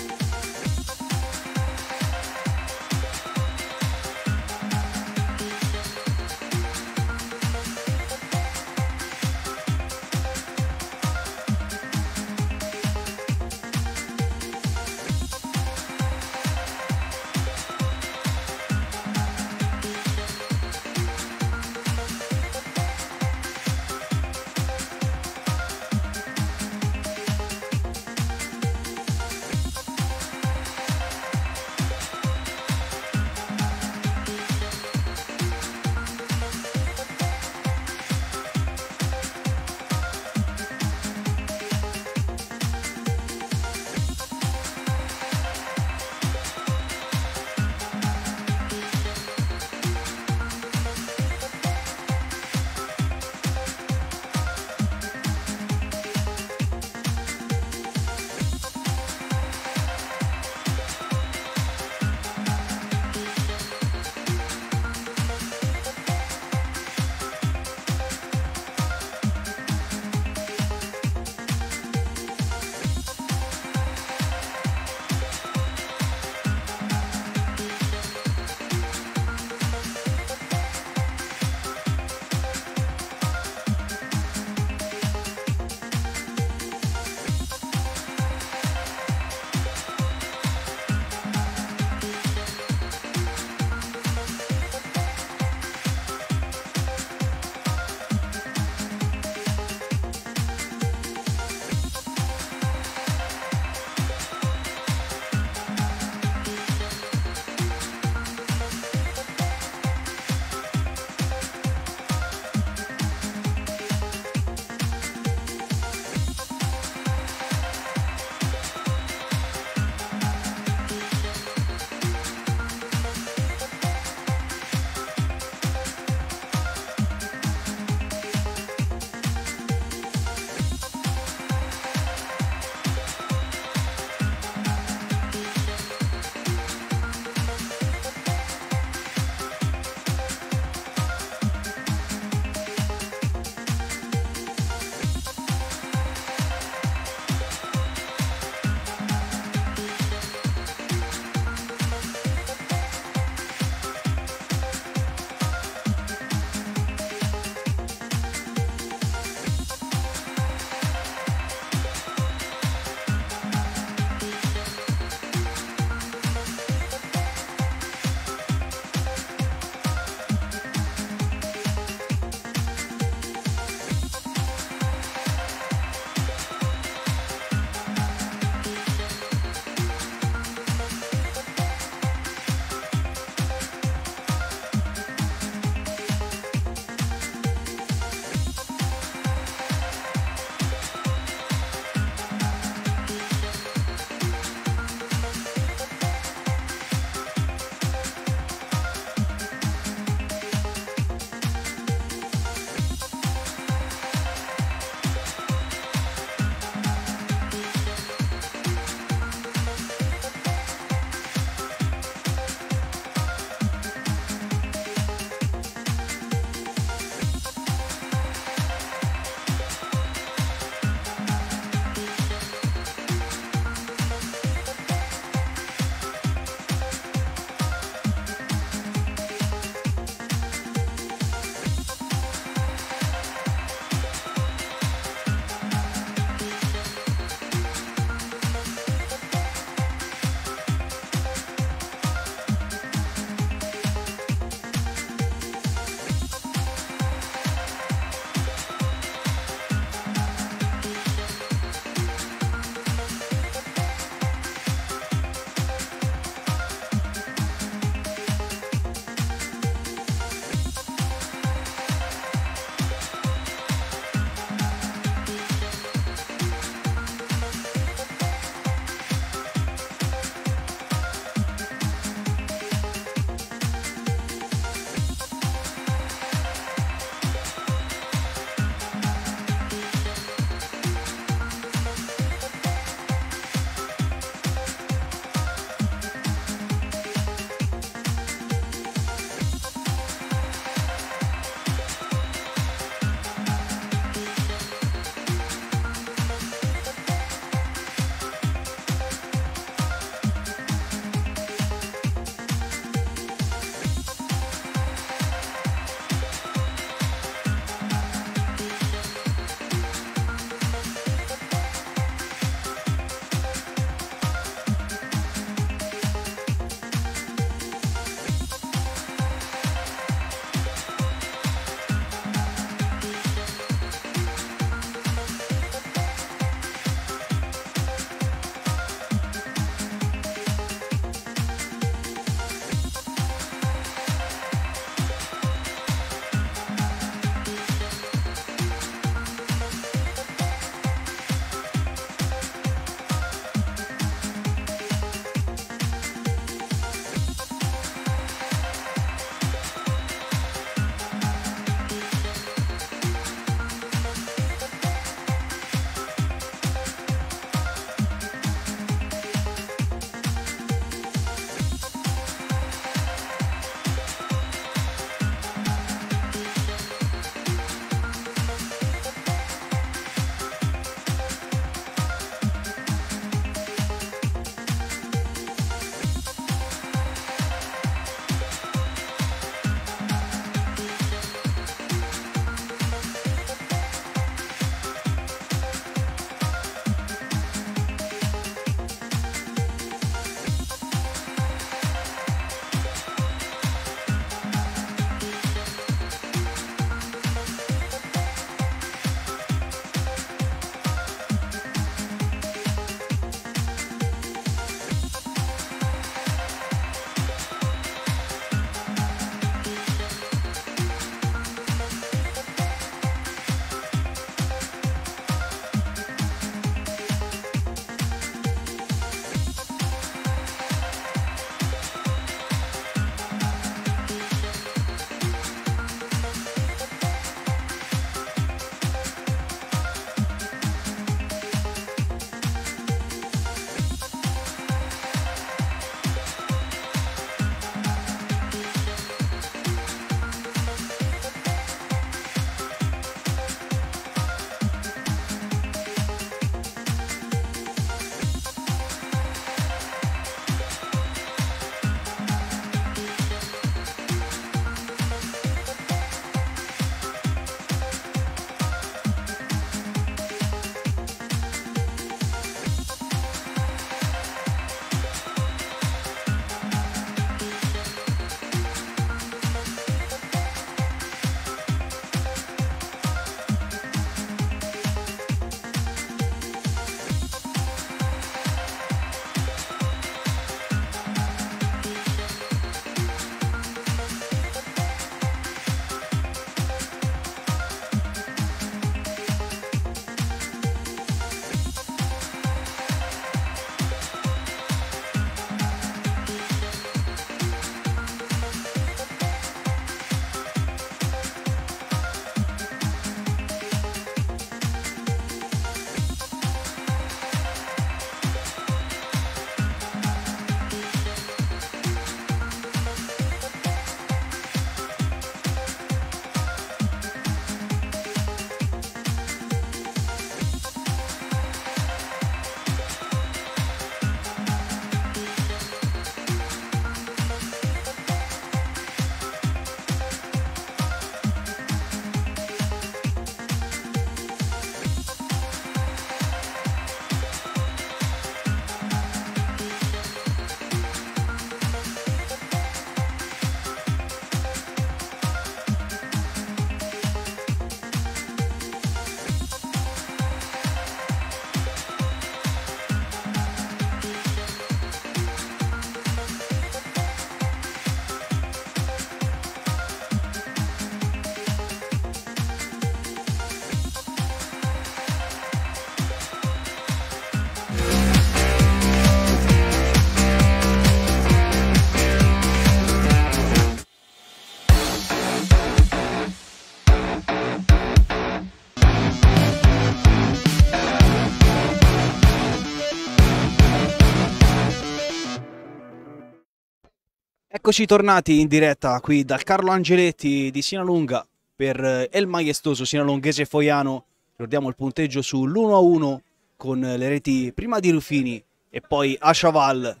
Eccoci tornati in diretta qui dal Carlo Angeletti di Sinalunga per eh, il maestoso Sinalunghese Foiano. Ricordiamo il punteggio sull'1-1 con le reti prima di Rufini e poi a Chaval,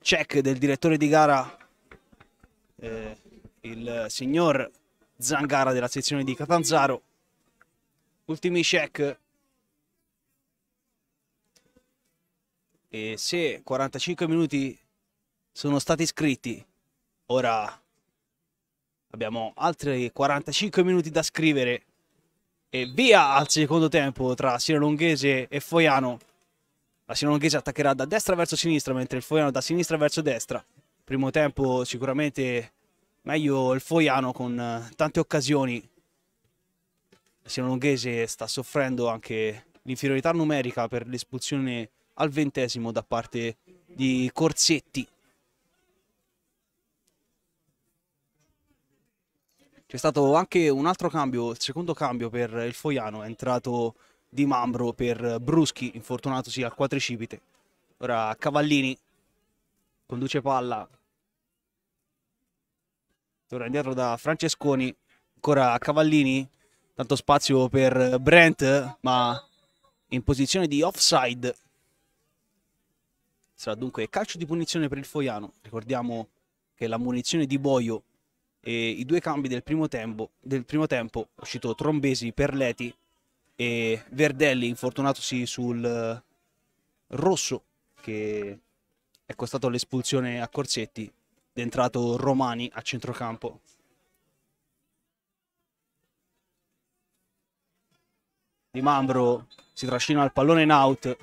check del direttore di gara, eh, il signor Zangara della sezione di Catanzaro. Ultimi check. E se 45 minuti sono stati iscritti Ora abbiamo altri 45 minuti da scrivere e via al secondo tempo tra Siena Longhese e Foiano. La Siena Longhese attaccherà da destra verso sinistra mentre il Foiano da sinistra verso destra. Primo tempo sicuramente meglio il Foiano con eh, tante occasioni. La Siena Longhese sta soffrendo anche l'inferiorità numerica per l'espulsione al ventesimo da parte di Corsetti. C'è stato anche un altro cambio, il secondo cambio per il Foiano, è entrato Di Mambro per Bruschi, infortunatosi al quadricipite. Ora Cavallini conduce palla, torna indietro da Francesconi, ancora Cavallini, tanto spazio per Brent, ma in posizione di offside. Sarà dunque calcio di punizione per il Foiano, ricordiamo che la munizione di Boio e I due cambi del primo tempo, del primo tempo uscito Trombesi per Leti e Verdelli infortunatosi sul eh, rosso che è costato l'espulsione a Corsetti ed è entrato Romani a centrocampo Di Mambro si trascina il pallone in out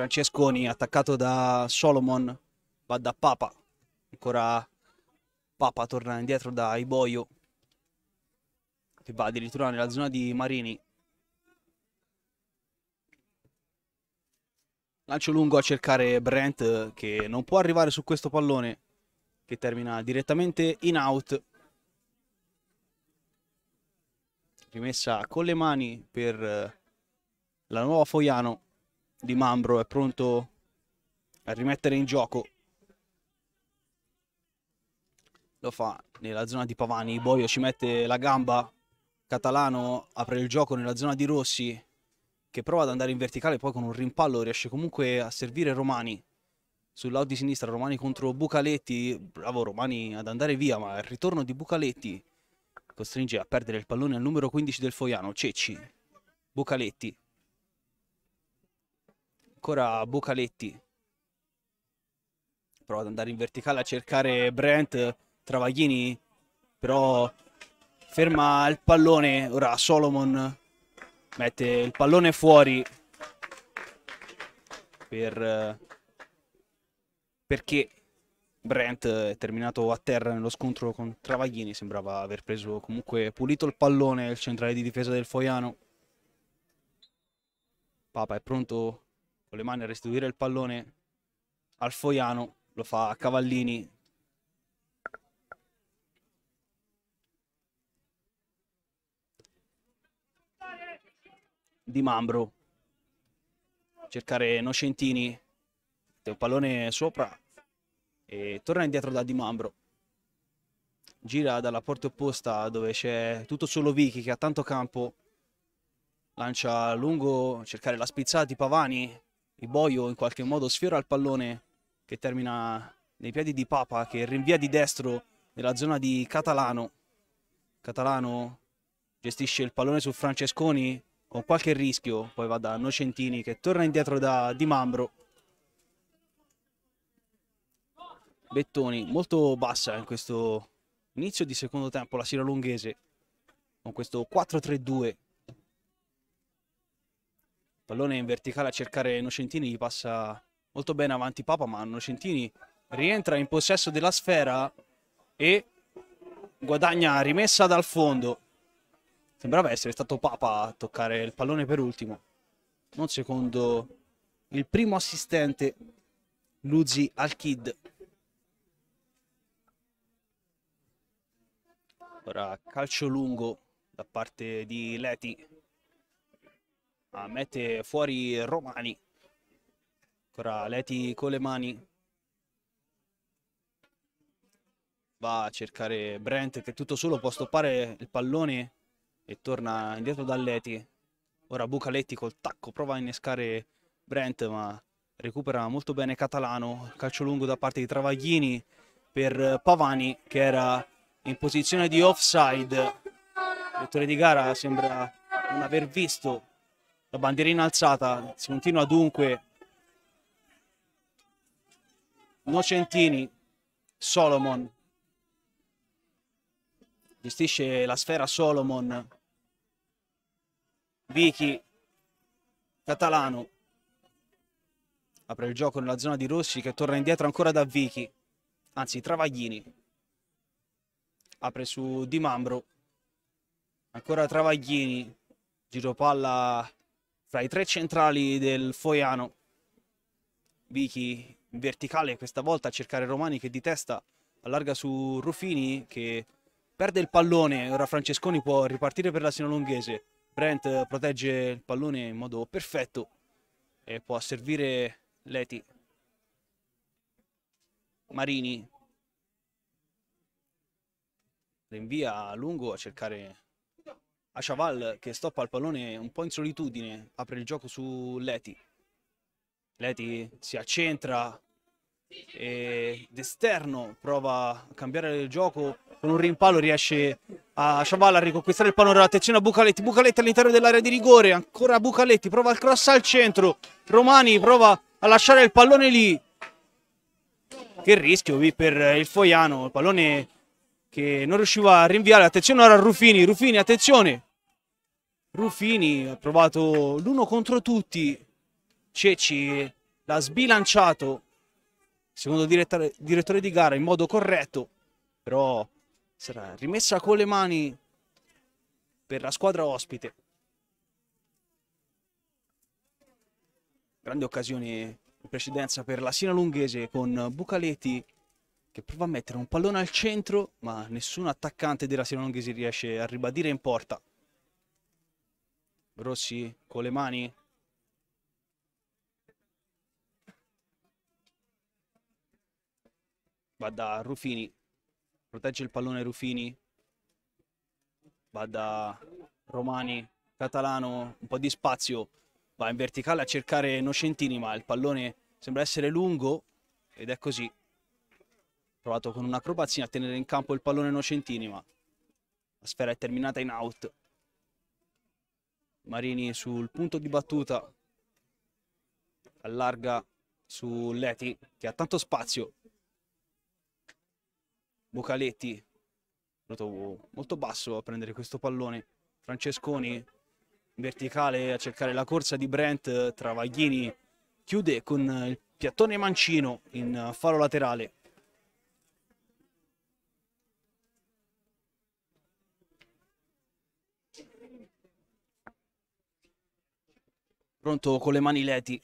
Francesconi attaccato da Solomon, va da Papa, ancora Papa torna indietro da Iboio, che va addirittura nella zona di Marini. Lancio lungo a cercare Brent che non può arrivare su questo pallone che termina direttamente in out. Rimessa con le mani per eh, la nuova Foiano. Di Mambro è pronto a rimettere in gioco. Lo fa nella zona di Pavani. Boio ci mette la gamba. Catalano apre il gioco nella zona di Rossi che prova ad andare in verticale poi con un rimpallo riesce comunque a servire Romani sull'out di sinistra Romani contro Bucaletti bravo Romani ad andare via ma il ritorno di Bucaletti costringe a perdere il pallone al numero 15 del Foiano Ceci, Bucaletti ancora Bucaletti. Prova ad andare in verticale a cercare Brent, Travaglini, però ferma il pallone. Ora Solomon mette il pallone fuori per, perché Brent è terminato a terra nello scontro con Travaglini. Sembrava aver preso comunque pulito il pallone il centrale di difesa del Foiano. Papa è pronto con le mani a restituire il pallone al Foiano, lo fa a Cavallini. Di Mambro. Cercare Nocentini. Il pallone sopra e torna indietro da Di Mambro. Gira dalla porta opposta dove c'è tutto solo Vichi che ha tanto campo. Lancia lungo, cercare la spizzata di Pavani, il boio in qualche modo sfiora il pallone che termina nei piedi di Papa che rinvia di destro nella zona di Catalano. Catalano gestisce il pallone su Francesconi con qualche rischio, poi va da Nocentini che torna indietro da Di Mambro. Bettoni molto bassa in questo inizio di secondo tempo la Sira Lunghese con questo 4-3-2 Pallone in verticale a cercare Nocentini, gli passa molto bene avanti Papa, ma Nocentini rientra in possesso della sfera e guadagna rimessa dal fondo. Sembrava essere stato Papa a toccare il pallone per ultimo. Non secondo il primo assistente Luzi Al-Kid. Ora calcio lungo da parte di Leti mette fuori Romani. Ancora Leti con le mani. Va a cercare Brent che tutto solo può stoppare il pallone e torna indietro da Leti. Ora Bucaletti col tacco prova a innescare Brent ma recupera molto bene Catalano. Calcio lungo da parte di Travaglini per Pavani che era in posizione di offside. Il direttore di gara sembra non aver visto la bandierina alzata si continua dunque. Nocentini, Solomon. Gestisce la sfera Solomon. Vichi, Catalano. Apre il gioco nella zona di Rossi che torna indietro ancora da Vichi. Anzi, Travaglini. Apre su Di Mambro. Ancora Travaglini. Giro palla fra i tre centrali del Foiano. Vichi in verticale questa volta a cercare Romani che di testa allarga su Rufini che perde il pallone, ora Francesconi può ripartire per la Sinalunghese. Brent protegge il pallone in modo perfetto e può servire Leti. Marini rinvia a lungo a cercare a Chaval che stoppa il pallone un po' in solitudine, apre il gioco su Leti. Leti si accentra e d'esterno prova a cambiare il gioco con un rimpallo riesce a Chaval a riconquistare il pallone attenzione a Bucaletti Bucaletti all'interno dell'area di rigore ancora Bucaletti prova il cross al centro Romani prova a lasciare il pallone lì che rischio qui per il Foiano il pallone che non riusciva a rinviare attenzione ora a Rufini, Rufini attenzione Ruffini ha provato l'uno contro tutti, Ceci l'ha sbilanciato, secondo direttore, direttore di gara, in modo corretto, però sarà rimessa con le mani per la squadra ospite. Grande occasione in precedenza per la Sina Lunghese con Bucaletti che prova a mettere un pallone al centro ma nessun attaccante della Sina Lunghese riesce a ribadire in porta. Rossi con le mani. Va da Rufini. Protegge il pallone Rufini. Va da Romani. Catalano. Un po' di spazio. Va in verticale a cercare Nocentini, ma il pallone sembra essere lungo. Ed è così. Provato con un'acrobazia a tenere in campo il pallone Nocentini, ma la sfera è terminata in out. Marini sul punto di battuta allarga su Leti che ha tanto spazio Bucaletti molto basso a prendere questo pallone Francesconi verticale a cercare la corsa di Brent Travaglini chiude con il piattone mancino in faro laterale Pronto con le mani leti.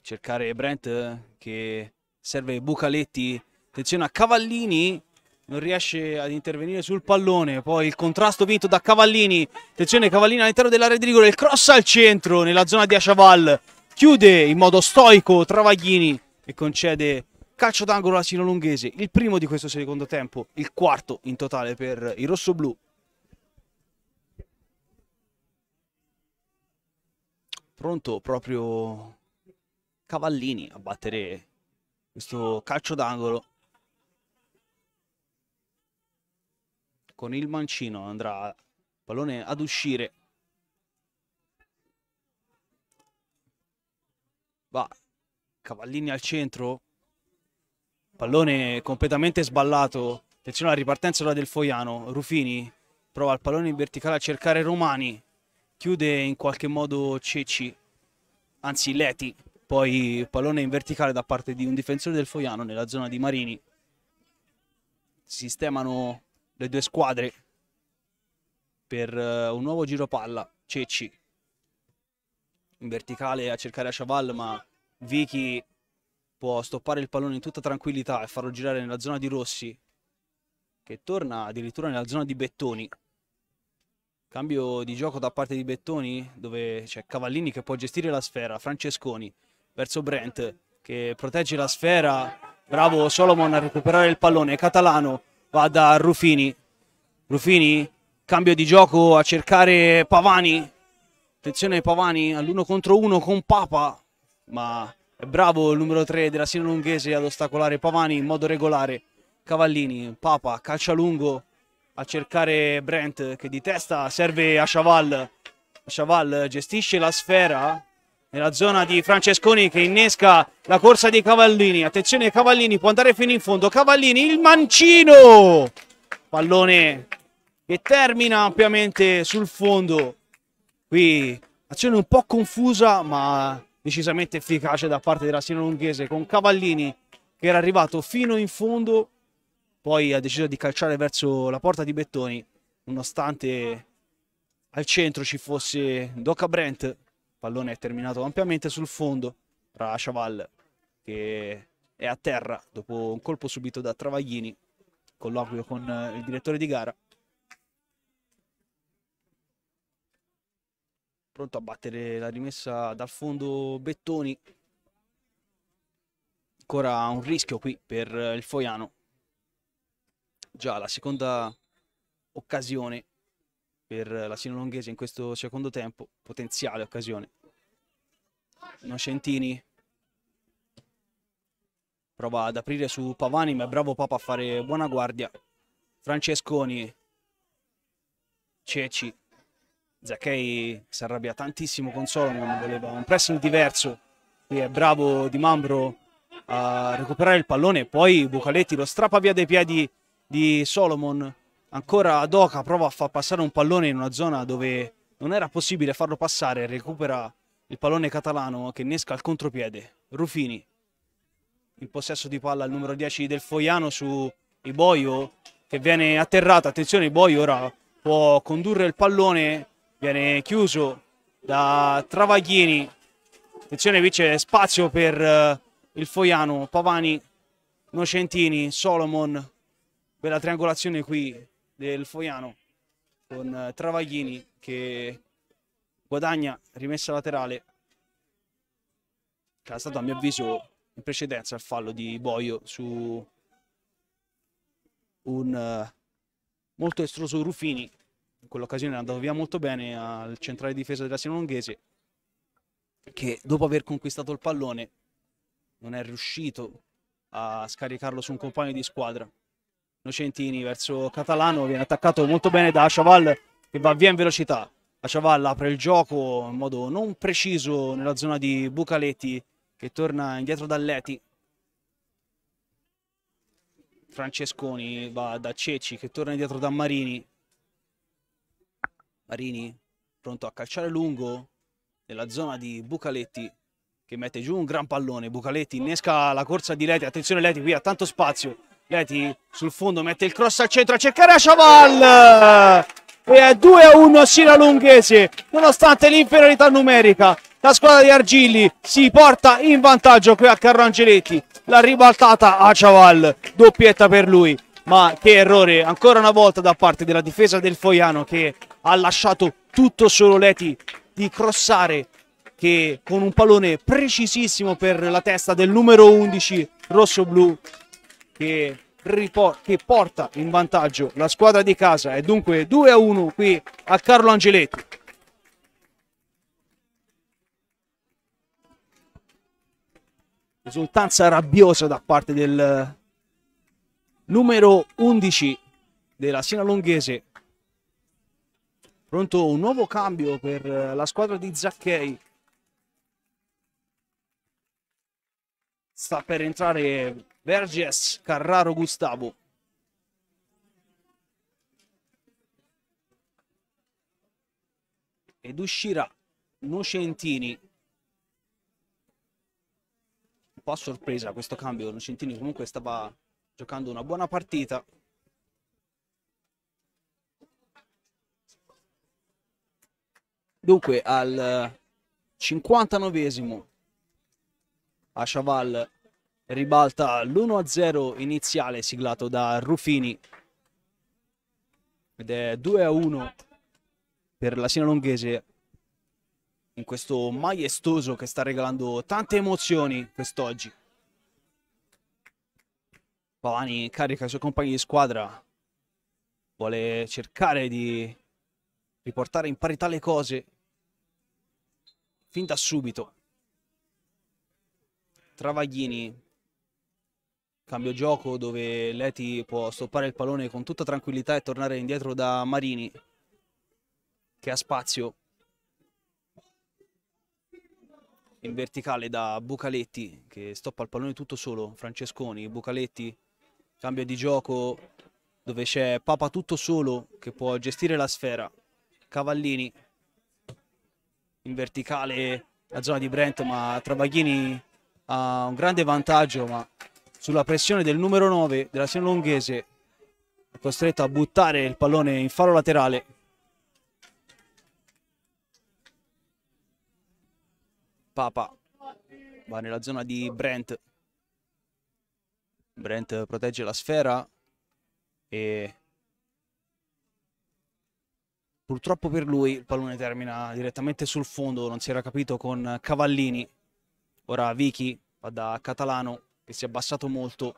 Cercare Brent eh, che serve Bucaletti. Attenzione a Cavallini. Non riesce ad intervenire sul pallone. Poi il contrasto vinto da Cavallini. Attenzione Cavallini all'interno dell'area di rigore. Il cross al centro nella zona di Aciaval. Chiude in modo stoico Travaglini e concede calcio d'angolo alla Sino Lunghese. Il primo di questo secondo tempo. Il quarto in totale per i rossoblù. pronto proprio Cavallini a battere questo calcio d'angolo. Con il mancino andrà il pallone ad uscire. Va Cavallini al centro. Pallone completamente sballato. Attenzione alla ripartenza del Foiano. Rufini prova il pallone in verticale a cercare Romani chiude in qualche modo Ceci, anzi Leti, poi pallone in verticale da parte di un difensore del Foiano nella zona di Marini. Sistemano le due squadre per eh, un nuovo giro palla. Ceci in verticale a cercare a Chaval, ma Vicky può stoppare il pallone in tutta tranquillità e farlo girare nella zona di Rossi, che torna addirittura nella zona di Bettoni. Cambio di gioco da parte di Bettoni, dove c'è Cavallini che può gestire la sfera, Francesconi verso Brent che protegge la sfera, bravo Solomon a recuperare il pallone, Catalano va da Rufini, Rufini cambio di gioco a cercare Pavani, attenzione Pavani all'uno contro uno con Papa, ma è bravo il numero 3 della Sino Lunghese ad ostacolare Pavani in modo regolare, Cavallini, Papa, calcia lungo, a cercare Brent che di testa serve a Chaval. Chaval gestisce la sfera nella zona di Francesconi che innesca la corsa di Cavallini. Attenzione Cavallini può andare fino in fondo. Cavallini il mancino! Pallone che termina ampiamente sul fondo. Qui azione un po' confusa ma decisamente efficace da parte della Sino Lunghese con Cavallini che era arrivato fino in fondo poi ha deciso di calciare verso la porta di Bettoni, nonostante al centro ci fosse Doca Brent, pallone è terminato ampiamente sul fondo tra Chaval che è a terra dopo un colpo subito da Travaglini, colloquio con il direttore di gara. Pronto a battere la rimessa dal fondo Bettoni. Ancora un rischio qui per il Foiano già la seconda occasione per la Sinolonghese in questo secondo tempo, potenziale occasione. Nocentini prova ad aprire su Pavani, ma è bravo Papa a fare buona guardia. Francesconi, Ceci, Zacchei si arrabbia tantissimo con Solomon, voleva un pressing diverso. Qui è bravo Di Mambro a recuperare il pallone, poi Bucaletti lo strappa via dai piedi di Solomon, ancora Adoka prova a far passare un pallone in una zona dove non era possibile farlo passare, recupera il pallone catalano che innesca al contropiede, Rufini in possesso di palla il numero 10 del Foiano su Iboio che viene atterrato. attenzione Iboio ora può condurre il pallone, viene chiuso da Travaglini, attenzione qui c'è spazio per eh, il Foiano, Pavani, Nocentini, Solomon, bella triangolazione qui del Foiano con eh, Travaglini che guadagna rimessa laterale che era stato a mio avviso in precedenza il fallo di Boio su un eh, molto estroso Rufini in quell'occasione è andato via molto bene al centrale difesa della Sinonghese che dopo aver conquistato il pallone non è riuscito a scaricarlo su un compagno di squadra Nocentini verso Catalano, viene attaccato molto bene da Chaval che va via in velocità. Chaval apre il gioco in modo non preciso nella zona di Bucaletti che torna indietro da Leti. Francesconi va da Ceci che torna indietro da Marini. Marini pronto a calciare lungo nella zona di Bucaletti che mette giù un gran pallone. Bucaletti innesca la corsa di Leti. Attenzione Leti qui ha tanto spazio Leti sul fondo mette il cross al centro a cercare a Chaval e è 2 a 1 Sina Lunghese nonostante l'inferiorità numerica la squadra di Argilli si porta in vantaggio qui a Carlo Angeletti la ribaltata a Chaval doppietta per lui ma che errore ancora una volta da parte della difesa del Foiano che ha lasciato tutto solo Leti di crossare che con un pallone precisissimo per la testa del numero 11 rosso-blu che, che porta in vantaggio la squadra di casa. E dunque 2 a 1 qui a Carlo Angeletti. Risultanza rabbiosa da parte del numero 11 della Siena Longhese. Pronto un nuovo cambio per la squadra di Zacchei. Sta per entrare Verges, Carraro Gustavo. Ed uscirà Nocentini. Un po' a sorpresa questo cambio, Nocentini comunque stava giocando una buona partita. Dunque al 59esimo Chaval ribalta l'1-0 iniziale siglato da Rufini ed è 2-1 per la Siena Longhese in questo maestoso che sta regalando tante emozioni quest'oggi. Pavani carica i suoi compagni di squadra, vuole cercare di riportare in parità le cose fin da subito. Travaglini Cambio gioco dove Leti può stoppare il pallone con tutta tranquillità e tornare indietro da Marini che ha spazio in verticale da Bucaletti che stoppa il pallone tutto solo, Francesconi, Bucaletti, cambio di gioco dove c'è Papa tutto solo che può gestire la sfera, Cavallini in verticale la zona di Brent ma Travaglini ha un grande vantaggio ma sulla pressione del numero 9 della Senlonghese è costretto a buttare il pallone in faro laterale Papa va nella zona di Brent Brent protegge la sfera e purtroppo per lui il pallone termina direttamente sul fondo non si era capito con Cavallini ora Vichi va da Catalano che si è abbassato molto,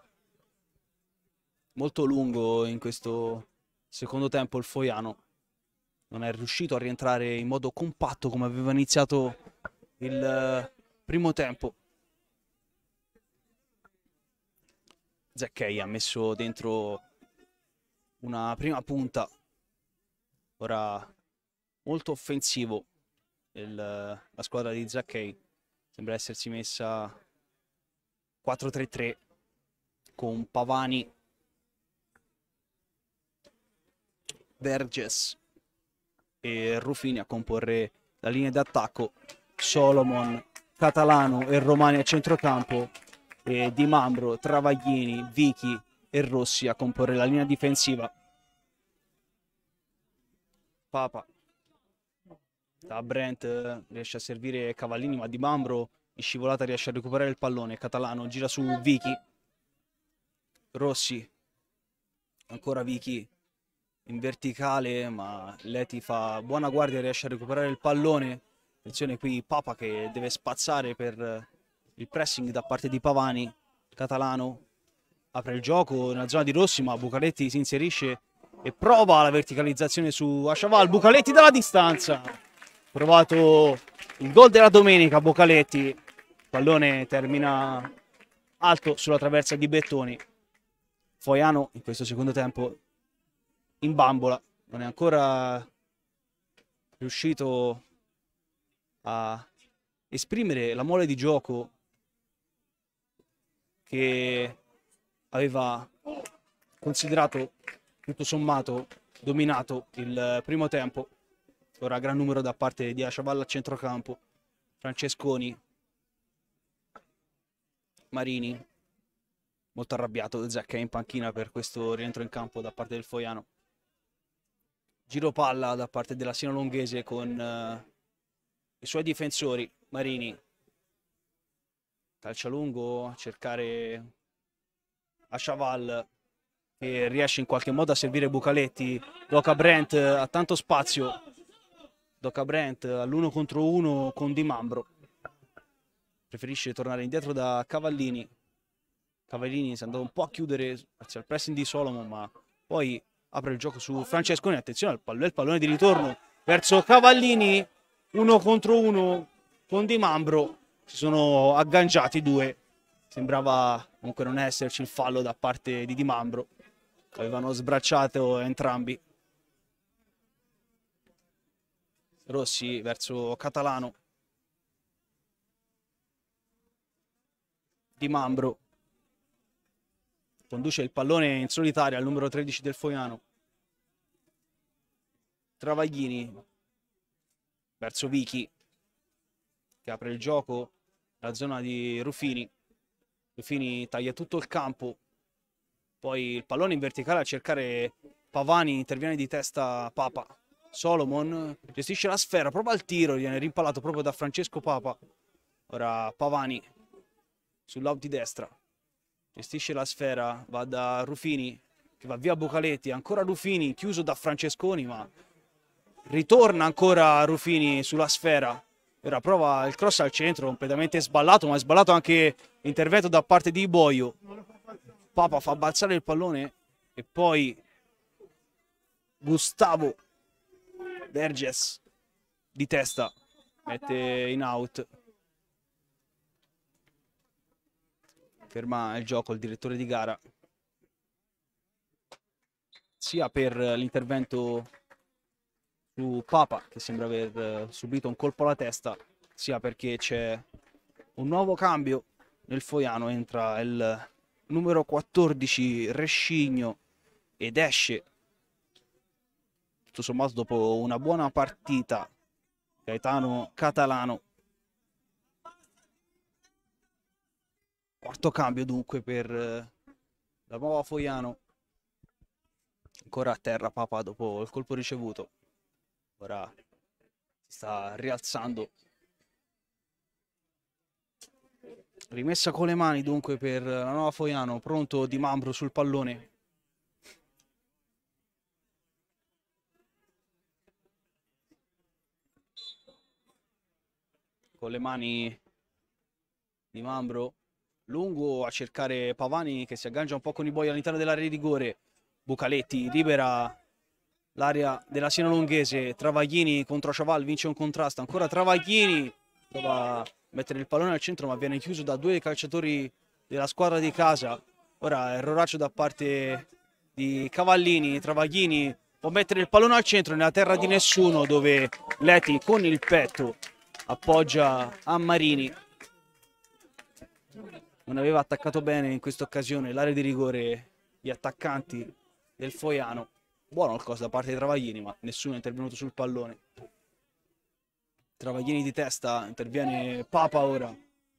molto lungo in questo secondo tempo il Foiano. Non è riuscito a rientrare in modo compatto come aveva iniziato il eh, primo tempo. Zecchei ha messo dentro una prima punta. Ora molto offensivo il, la squadra di Zecchei. Sembra essersi messa 4-3-3 con Pavani, Verges e Rufini a comporre la linea d'attacco, Solomon, Catalano e Romani a centrocampo, e Di Mambro, Travaglini, Vichi e Rossi a comporre la linea difensiva. Papa da Brent eh, riesce a servire Cavallini ma Di Mambro in scivolata riesce a recuperare il pallone. Catalano gira su Vicky. Rossi. Ancora Vicky in verticale, ma Leti fa buona guardia, riesce a recuperare il pallone. Attenzione qui Papa che deve spazzare per il pressing da parte di Pavani. Catalano apre il gioco nella zona di Rossi, ma Bucaletti si inserisce e prova la verticalizzazione su Asciaval. Bucaletti dalla distanza. Provato il gol della domenica, Bucaletti pallone termina alto sulla traversa di Bettoni. Foiano in questo secondo tempo in bambola, non è ancora riuscito a esprimere la mole di gioco che aveva considerato tutto sommato dominato il primo tempo. Ora gran numero da parte di Aciavalla a centrocampo, Francesconi Marini, molto arrabbiato Zac è in panchina per questo rientro in campo da parte del Foiano. Giro palla da parte della Siena Longhese con uh, i suoi difensori. Marini calcia lungo a cercare a Chaval che riesce in qualche modo a servire Bucaletti. Doca Brent eh, ha tanto spazio. Doca Brent all'uno contro uno con Di Mambro preferisce tornare indietro da Cavallini. Cavallini si è andato un po' a chiudere grazie al pressing di Solomon, ma poi apre il gioco su Francesconi. Attenzione al pallone, il pallone di ritorno verso Cavallini, uno contro uno con Di Mambro. Si sono agganciati due. Sembrava comunque non esserci il fallo da parte di Di Mambro. Avevano sbracciato entrambi. Rossi verso Catalano. di Mambro. Conduce il pallone in solitaria al numero 13 del Foiano. Travaglini verso Vichi che apre il gioco la zona di Rufini Rufini taglia tutto il campo. Poi il pallone in verticale a cercare Pavani, interviene di testa Papa. Solomon gestisce la sfera, prova il tiro, viene rimpalato proprio da Francesco Papa. Ora Pavani sull'out di destra. Gestisce la sfera, va da Rufini, che va via Bocaletti, ancora Rufini, chiuso da Francesconi, ma ritorna ancora Rufini sulla sfera. Ora prova il cross al centro, completamente sballato, ma è sballato anche l'intervento da parte di Boio. Papa fa balzare il pallone e poi Gustavo Verges di testa mette in out. ferma il gioco il direttore di gara sia per eh, l'intervento su Papa che sembra aver eh, subito un colpo alla testa sia perché c'è un nuovo cambio nel foiano entra il numero 14 Rescigno ed esce tutto sommato dopo una buona partita Gaetano Catalano Quarto cambio dunque per la eh, nuova Foiano. Ancora a terra Papa dopo il colpo ricevuto. Ora si sta rialzando. Rimessa con le mani dunque per la nuova Foiano. Pronto Di Mambro sul pallone. Con le mani di Mambro Lungo a cercare Pavani che si aggancia un po' con i boi all'interno dell'area di rigore. Bucaletti libera l'area della Siena Longhese. Travaglini contro Chaval vince un contrasto. Ancora Travaglini prova a mettere il pallone al centro ma viene chiuso da due calciatori della squadra di casa. Ora erroraccio da parte di Cavallini. Travaglini può mettere il pallone al centro nella terra di nessuno dove Leti con il petto appoggia a Marini non aveva attaccato bene in questa occasione l'area di rigore gli attaccanti del Foiano. Buono qualcosa da parte di Travaglini, ma nessuno è intervenuto sul pallone. Travaglini di testa, interviene Papa ora,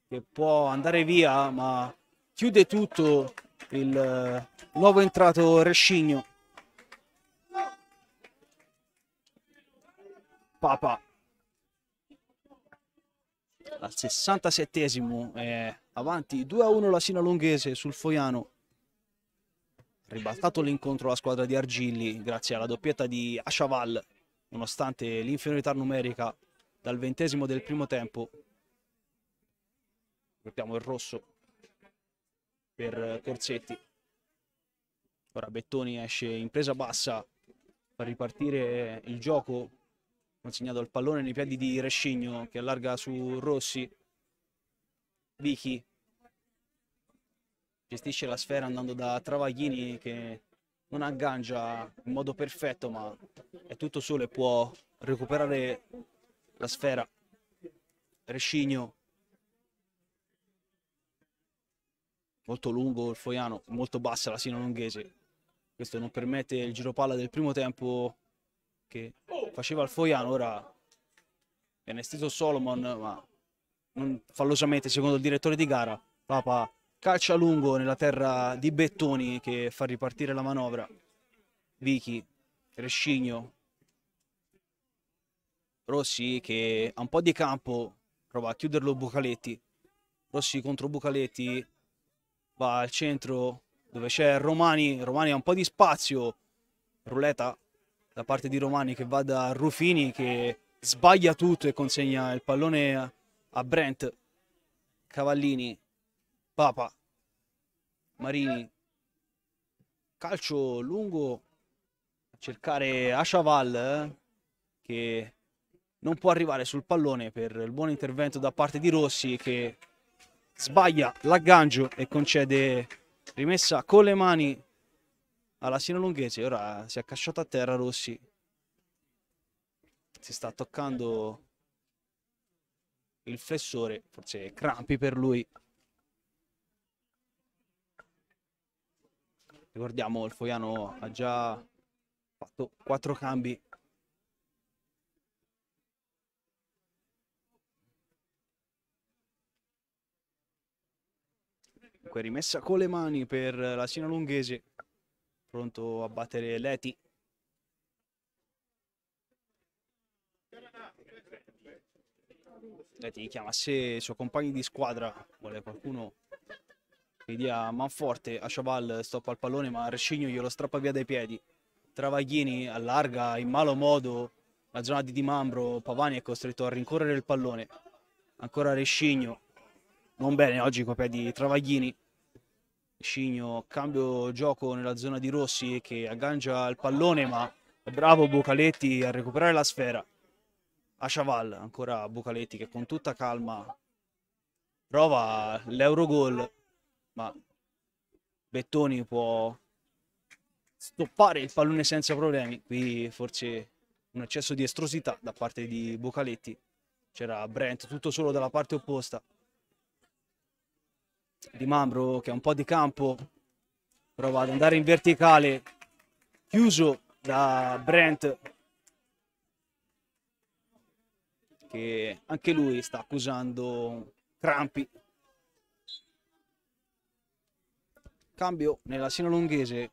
che può andare via, ma chiude tutto il eh, nuovo entrato Rescigno. Papa al 67esimo è eh, avanti 2-1 la Sinalunghese sul Foiano ribaltato l'incontro alla squadra di Argilli grazie alla doppietta di Ashaval nonostante l'inferiorità numerica dal ventesimo del primo tempo Portiamo il rosso per Corsetti ora Bettoni esce in presa bassa per ripartire il gioco consegnato il pallone nei piedi di Rescigno che allarga su Rossi Vicky gestisce la sfera andando da Travaglini che non aggancia in modo perfetto ma è tutto solo e può recuperare la sfera Rescigno molto lungo il foiano molto bassa la sino longhese questo non permette il giro palla del primo tempo che faceva il foiano ora viene esteso Solomon ma fallosamente secondo il direttore di gara, Papa calcia lungo nella terra di Bettoni che fa ripartire la manovra. Vichi, Rescigno, Rossi che ha un po' di campo, prova a chiuderlo Bucaletti. Rossi contro Bucaletti, va al centro dove c'è Romani, Romani ha un po' di spazio, ruleta da parte di Romani che va da Rufini che sbaglia tutto e consegna il pallone a a Brent, Cavallini, Papa, Marini. Calcio lungo a cercare Ashaval eh, che non può arrivare sul pallone per il buon intervento da parte di Rossi che sbaglia l'aggancio e concede rimessa con le mani alla lunghese. Ora si è accasciato a terra Rossi. Si sta toccando il flessore, forse crampi per lui. Ricordiamo, il Foiano ha già fatto quattro cambi. rimessa con le mani per la Sina Lunghese, pronto a battere Leti. cioè, ti chiamasse i suoi compagni di squadra, vuole qualcuno che dia manforte a Chaval, stoppa il pallone, ma Rescigno glielo strappa via dai piedi. Travaglini allarga in malo modo la zona di Di Mambro, Pavani è costretto a rincorrere il pallone. Ancora Rescigno, non bene oggi con piedi Travaglini. Scigno, cambio gioco nella zona di Rossi che aggancia il pallone ma è bravo Bucaletti a recuperare la sfera a Chaval, ancora Bucaletti che con tutta calma prova l'Eurogol, ma Bettoni può stoppare il pallone senza problemi. Qui forse un eccesso di estrosità da parte di Bucaletti. C'era Brent tutto solo dalla parte opposta. Di Mambro che ha un po' di campo, prova ad andare in verticale, chiuso da Brent che anche lui sta accusando crampi. Cambio nella sino lunghese.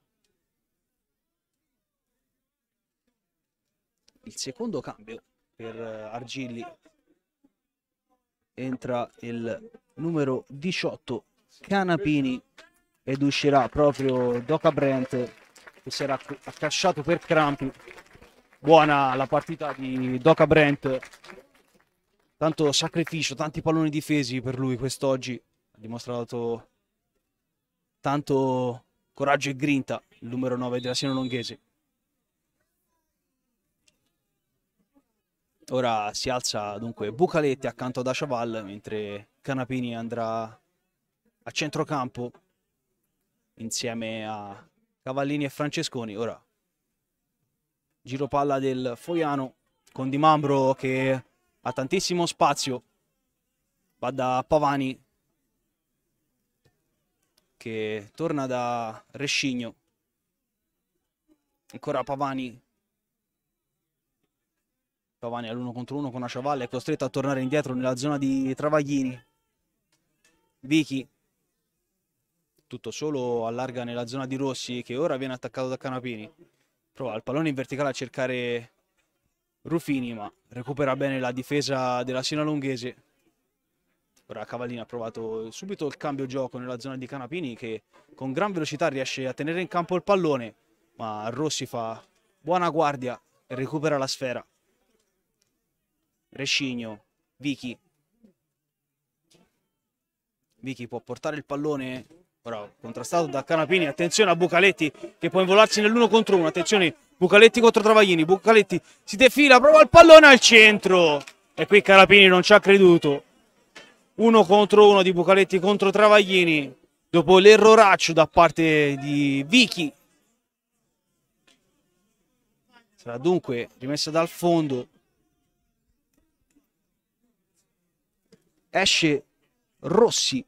Il secondo cambio per eh, Argilli. Entra il numero 18 Canapini ed uscirà proprio Doca Brent che si era accasciato per crampi buona la partita di Doca Brent Tanto sacrificio, tanti palloni difesi per lui quest'oggi. Ha dimostrato tanto coraggio e grinta il numero 9 della Siena Longhese. Ora si alza dunque Bucaletti accanto ad Asciaval, mentre Canapini andrà a centrocampo insieme a Cavallini e Francesconi. Ora giro palla del Foiano con Di Mambro che ha tantissimo spazio. Va da Pavani, che torna da Rescigno. Ancora Pavani. Pavani all'uno contro uno con Aciavalle, è costretto a tornare indietro nella zona di Travaglini. Vichi, tutto solo, allarga nella zona di Rossi, che ora viene attaccato da Canapini. Prova il pallone in verticale a cercare Rufini, ma recupera bene la difesa della Sina Longhese. Ora Cavallini ha provato subito il cambio gioco nella zona di Canapini che con gran velocità riesce a tenere in campo il pallone ma Rossi fa buona guardia e recupera la sfera. Rescigno, Vichi. Vichi può portare il pallone però contrastato da Canapini, attenzione a Bucaletti che può involarsi nell'uno contro uno, attenzione Bucaletti contro Travaglini, Bucaletti si defila, prova il pallone al centro e qui Carapini non ci ha creduto. Uno contro uno di Bucaletti contro Travaglini dopo l'erroraccio da parte di Vicky. Sarà dunque rimessa dal fondo. Esce Rossi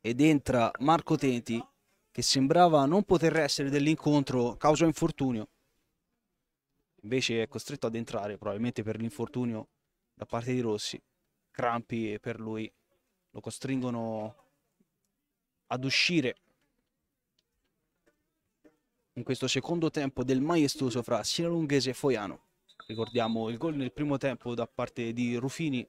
ed entra Marco Tenti che sembrava non poter essere dell'incontro causa infortunio, invece è costretto ad entrare probabilmente per l'infortunio da parte di Rossi. Crampi per lui lo costringono ad uscire in questo secondo tempo del maestoso fra Sinalunghese e Foiano. Ricordiamo il gol nel primo tempo da parte di Rufini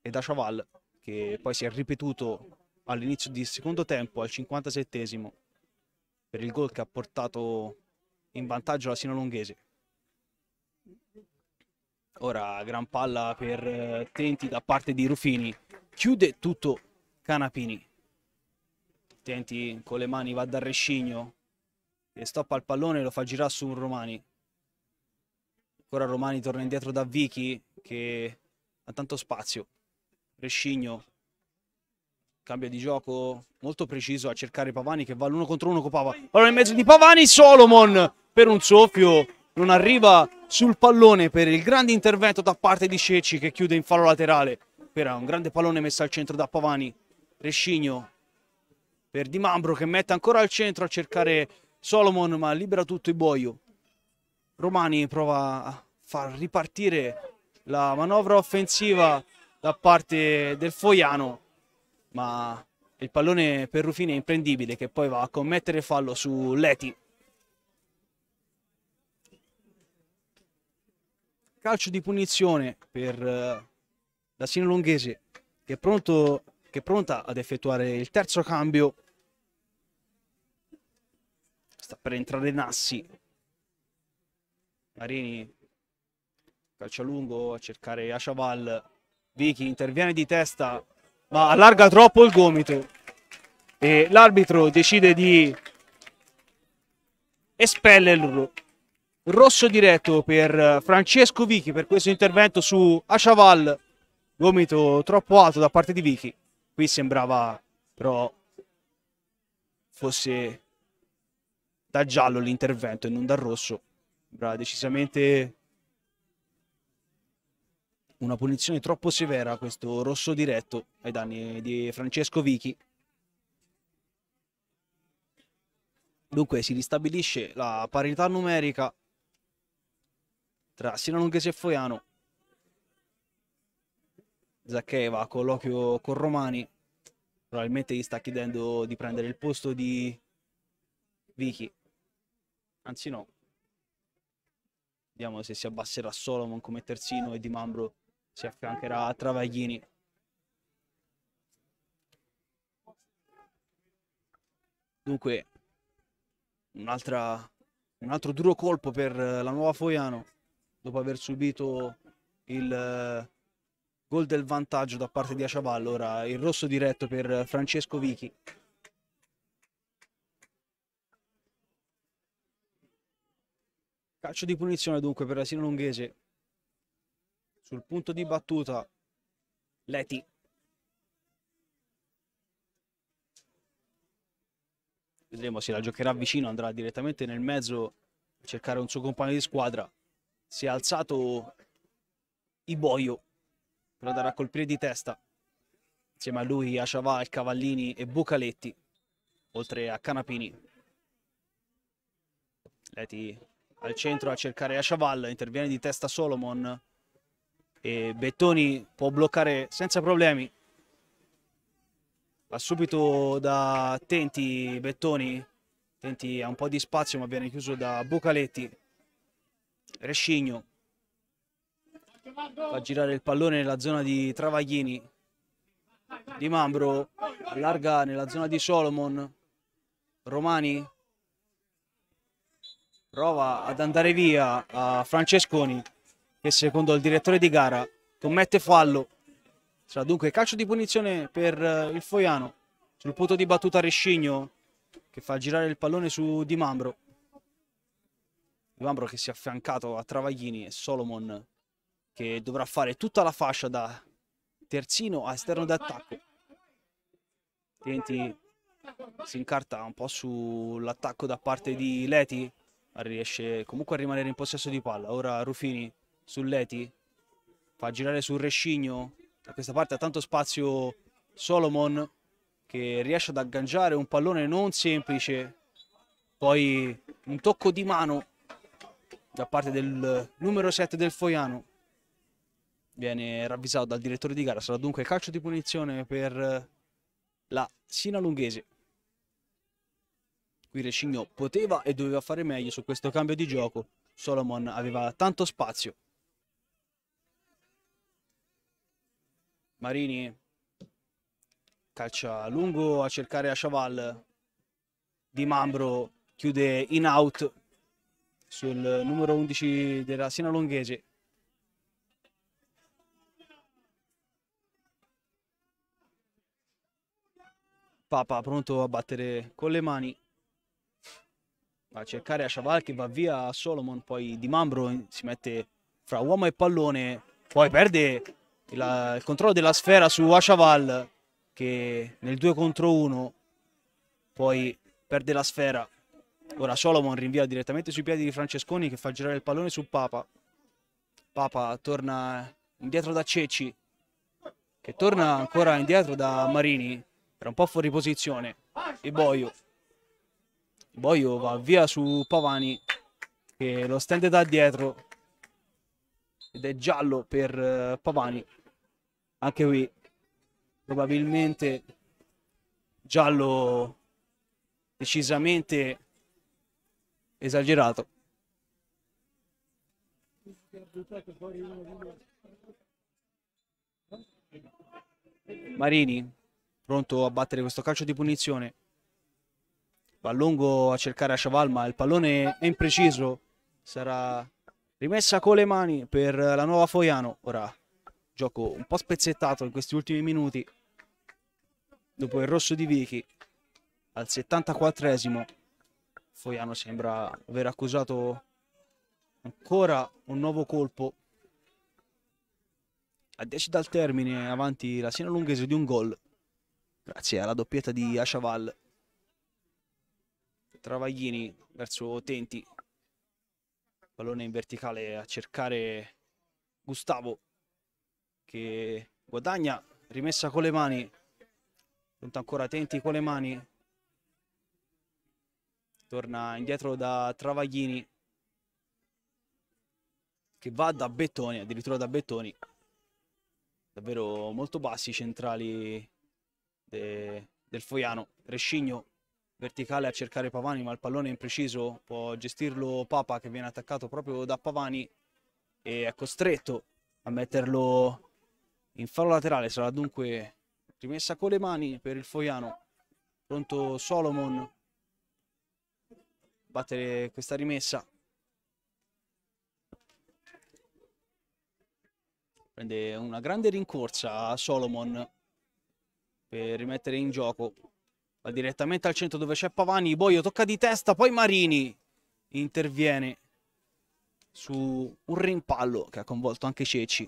e da Chaval che poi si è ripetuto all'inizio del secondo tempo, al 57 per il gol che ha portato in vantaggio la Sinolonghese. Ora gran palla per eh, Tenti da parte di Rufini, chiude tutto Canapini. Tenti con le mani va dal Rescigno, e stoppa il pallone e lo fa girare su un Romani. Ancora Romani torna indietro da Vichi che ha tanto spazio. Rescigno Cambia di gioco molto preciso a cercare Pavani che va l'uno contro uno con Pavani. Allora in mezzo di Pavani Solomon per un soffio. Non arriva sul pallone per il grande intervento da parte di Ceci che chiude in fallo laterale. Per un grande pallone messo al centro da Pavani. Rescigno per Di Mambro che mette ancora al centro a cercare Solomon ma libera tutto il boio. Romani prova a far ripartire la manovra offensiva da parte del Foiano ma il pallone per Ruffini è imprendibile che poi va a commettere fallo su Leti. Calcio di punizione per eh, la Sino Longhese che è, pronto, che è pronta ad effettuare il terzo cambio. Sta per entrare Nassi. Marini calcio a lungo a cercare Ashaval. Vicky interviene di testa ma allarga troppo il gomito e l'arbitro decide di espellerlo. Rosso diretto per Francesco Vichi per questo intervento su Achaval, gomito troppo alto da parte di Vichi. Qui sembrava però fosse da giallo l'intervento e non da rosso. Sembrava decisamente una punizione troppo severa, questo rosso diretto ai danni di Francesco Vichi. Dunque si ristabilisce la parità numerica tra Sinalunghese e Foiano. Zacchè va a colloquio con Romani, probabilmente gli sta chiedendo di prendere il posto di Vichi. Anzi no, vediamo se si abbasserà Solomon come terzino e Di Mambro si affiancherà a Travaglini. Dunque, un, un altro duro colpo per eh, la nuova Foiano dopo aver subito il eh, gol del vantaggio da parte di Aciavallo. Ora il rosso diretto per Francesco Vichi. Calcio di punizione dunque per la Sino Lunghese sul punto di battuta, Leti. Vedremo se la giocherà vicino, andrà direttamente nel mezzo a cercare un suo compagno di squadra. Si è alzato Iboio per andare a colpire di testa. Insieme a lui Asciaval, Cavallini e Bucaletti, oltre a Canapini. Leti al centro a cercare Asciaval, interviene di testa Solomon e Bettoni può bloccare senza problemi. Va subito da Tenti, Bettoni. Tenti ha un po' di spazio ma viene chiuso da Bucaletti. Rescigno. Fa girare il pallone nella zona di Travaglini. Di Mambro allarga nella zona di Solomon. Romani prova ad andare via a Francesconi che secondo il direttore di gara commette fallo. Sarà dunque calcio di punizione per eh, il Foiano sul punto di battuta Rescigno che fa girare il pallone su Di Mambro. Di Mambro che si è affiancato a Travaglini e Solomon che dovrà fare tutta la fascia da terzino a esterno d'attacco. Tenti si incarta un po' sull'attacco da parte di Leti, ma riesce comunque a rimanere in possesso di palla. Ora Rufini sull'Eti, fa girare sul Rescigno, da questa parte ha tanto spazio Solomon che riesce ad agganciare un pallone non semplice, poi un tocco di mano da parte del numero 7 del Foiano viene ravvisato dal direttore di gara sarà dunque calcio di punizione per la Sina Lunghese qui Rescigno poteva e doveva fare meglio su questo cambio di gioco Solomon aveva tanto spazio Marini calcia lungo a cercare a Chaval. Di Mambro chiude in out sul numero 11 della Siena Longhese. Papa pronto a battere con le mani. Va a cercare a Chaval che va via a Solomon, poi Di Mambro si mette fra uomo e pallone, poi perde la, il controllo della sfera su Ashaval che nel 2 contro 1 poi perde la sfera. Ora Solomon rinvia direttamente sui piedi di Francesconi che fa girare il pallone su Papa. Papa torna indietro da Ceci che torna ancora indietro da Marini era un po' fuori posizione e Boio Boio va via su Pavani che lo stende da dietro ed è giallo per eh, Pavani anche qui probabilmente giallo decisamente esagerato Marini pronto a battere questo calcio di punizione va lungo a cercare a Chaval ma il pallone è impreciso sarà rimessa con le mani per la nuova Foiano ora Gioco un po' spezzettato in questi ultimi minuti. Dopo il rosso di Vichi, al 74esimo, Foiano sembra aver accusato ancora un nuovo colpo. A 10 dal termine, avanti la Siena Lunghese di un gol, grazie alla doppietta di Ashaval. Travaglini verso Tenti, pallone in verticale a cercare Gustavo che guadagna, rimessa con le mani, Pronto ancora, tenti con le mani. Torna indietro da Travaglini. Che va da Bettoni, addirittura da Bettoni. Davvero molto bassi i centrali de, del Foiano. Rescigno verticale a cercare Pavani, ma il pallone è impreciso. Può gestirlo Papa che viene attaccato proprio da Pavani e è costretto a metterlo in fallo laterale sarà dunque rimessa con le mani per il Foiano. Pronto Solomon. a Battere questa rimessa. Prende una grande rincorsa a Solomon per rimettere in gioco. Va direttamente al centro dove c'è Pavani. Boio tocca di testa, poi Marini interviene su un rimpallo che ha coinvolto anche Ceci.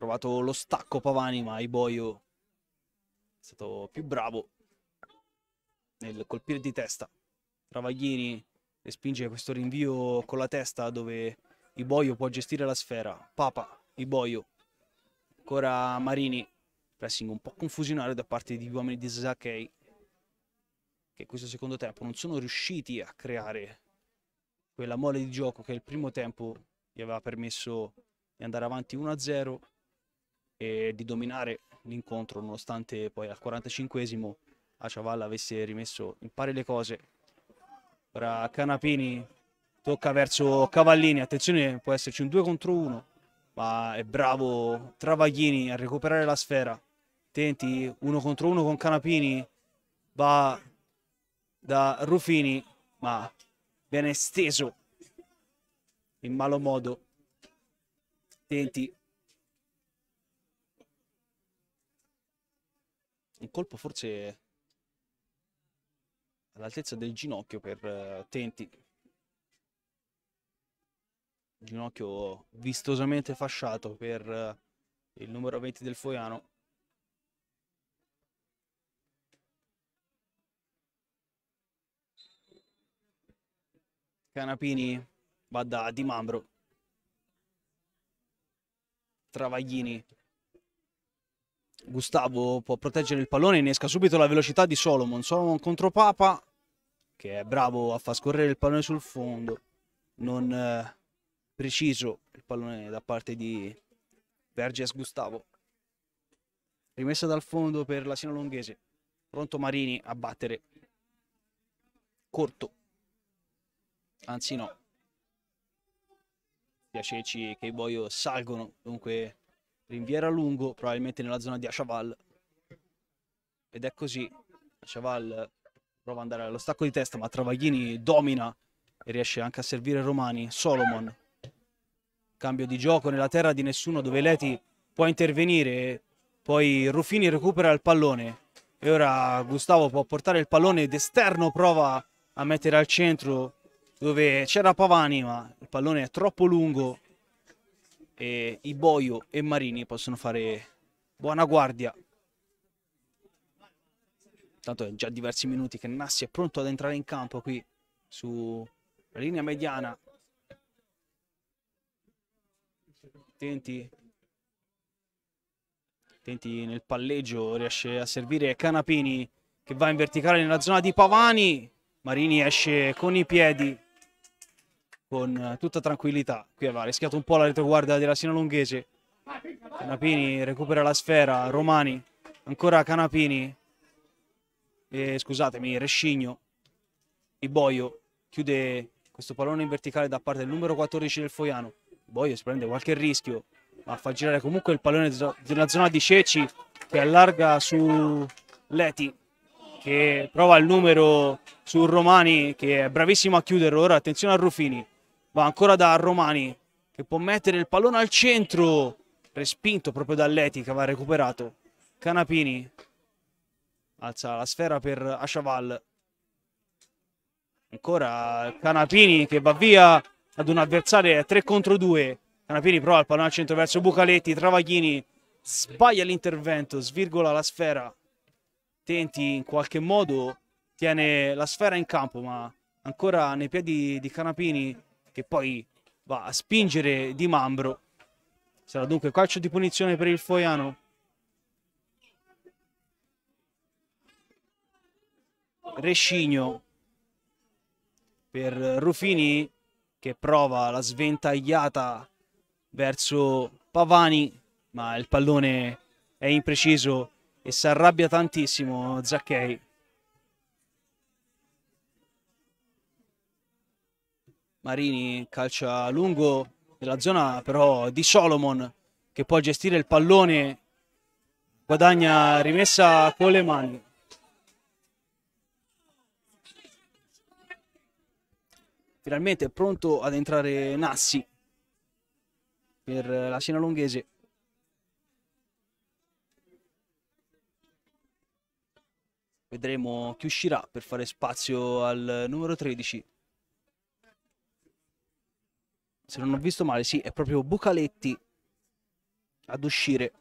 Provato lo stacco Pavani, ma Iboio è stato più bravo nel colpire di testa. Travaglini respinge questo rinvio con la testa dove Iboio può gestire la sfera. Papa, Iboio, ancora Marini. Pressing un po' confusionario da parte degli uomini di Sakei che questo secondo tempo non sono riusciti a creare quella mole di gioco che il primo tempo gli aveva permesso di andare avanti 1-0 e di dominare l'incontro nonostante poi al 45esimo a Ciavalla avesse rimesso in pari le cose. Ora Canapini tocca verso Cavallini, attenzione può esserci un 2 contro 1, ma è bravo Travaglini a recuperare la sfera. Tenti 1 contro 1 con Canapini, va da Rufini ma viene steso in malo modo. Tenti un colpo forse all'altezza del ginocchio per uh, Tenti. Ginocchio vistosamente fasciato per uh, il numero 20 del Foiano. Canapini va da Di Mambro. Travaglini Gustavo può proteggere il pallone, innesca subito la velocità di Solomon. Solomon contro Papa, che è bravo a far scorrere il pallone sul fondo. Non eh, preciso il pallone da parte di Verges Gustavo. Rimessa dal fondo per la Sino Longhese. Pronto Marini a battere. Corto. Anzi no. Piaceci che i Boio salgono, dunque Rinviera lungo, probabilmente nella zona di Achaval. Ed è così. Achaval prova ad andare allo stacco di testa, ma Travaglini domina e riesce anche a servire Romani. Solomon. Cambio di gioco nella terra di nessuno dove Leti può intervenire. Poi Rufini recupera il pallone. E ora Gustavo può portare il pallone d'esterno, prova a mettere al centro dove c'era Pavani, ma il pallone è troppo lungo e Iboio e Marini possono fare buona guardia. Tanto è già diversi minuti che Nassi è pronto ad entrare in campo qui su linea mediana. Attenti. Attenti nel palleggio, riesce a servire Canapini che va in verticale nella zona di Pavani. Marini esce con i piedi con eh, tutta tranquillità. Qui aveva rischiato un po' la retroguardia della Sina Lunghese Canapini recupera la sfera, Romani, ancora Canapini, eh, scusatemi, Rescigno, Iboio chiude questo pallone in verticale da parte del numero 14 del Foiano. Iboio si prende qualche rischio, ma fa girare comunque il pallone della zona di Ceci che allarga su Leti che prova il numero su Romani che è bravissimo a chiuderlo. Ora attenzione a Rufini va ancora da Romani che può mettere il pallone al centro respinto proprio dall'Etica va recuperato Canapini alza la sfera per Asciaval ancora Canapini che va via ad un avversario 3 contro 2 Canapini prova il pallone al centro verso Bucaletti Travaghini sbaglia l'intervento svirgola la sfera tenti in qualche modo tiene la sfera in campo ma ancora nei piedi di Canapini che poi va a spingere Di Mambro. Sarà dunque calcio di punizione per il Foiano. Rescigno per Rufini che prova la sventagliata verso Pavani, ma il pallone è impreciso e si arrabbia tantissimo Zacchei. Marini calcia lungo nella zona però di Solomon che può gestire il pallone, guadagna rimessa con le mani. Finalmente è pronto ad entrare Nassi per la Siena Longhese. Vedremo chi uscirà per fare spazio al numero 13 se non ho visto male, sì, è proprio Bucaletti ad uscire.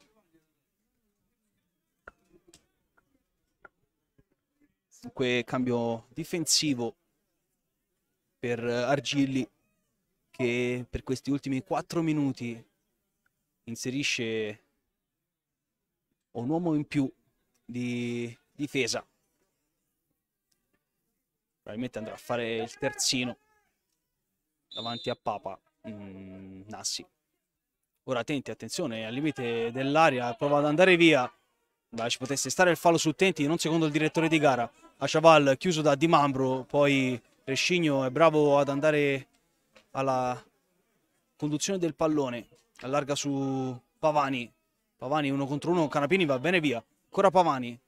Dunque cambio difensivo per Argilli che per questi ultimi 4 minuti inserisce un uomo in più di difesa. Probabilmente andrà a fare il terzino davanti a Papa. Nassi. Mm, ah, Ora Tenti, attenzione, al limite dell'aria, prova ad andare via. Beh, ci potesse stare il fallo su Tenti, non secondo il direttore di gara. A Chaval chiuso da Di Mambro, poi Rescigno è bravo ad andare alla conduzione del pallone. Allarga su Pavani. Pavani uno contro uno, Canapini va bene via. Ancora Pavani.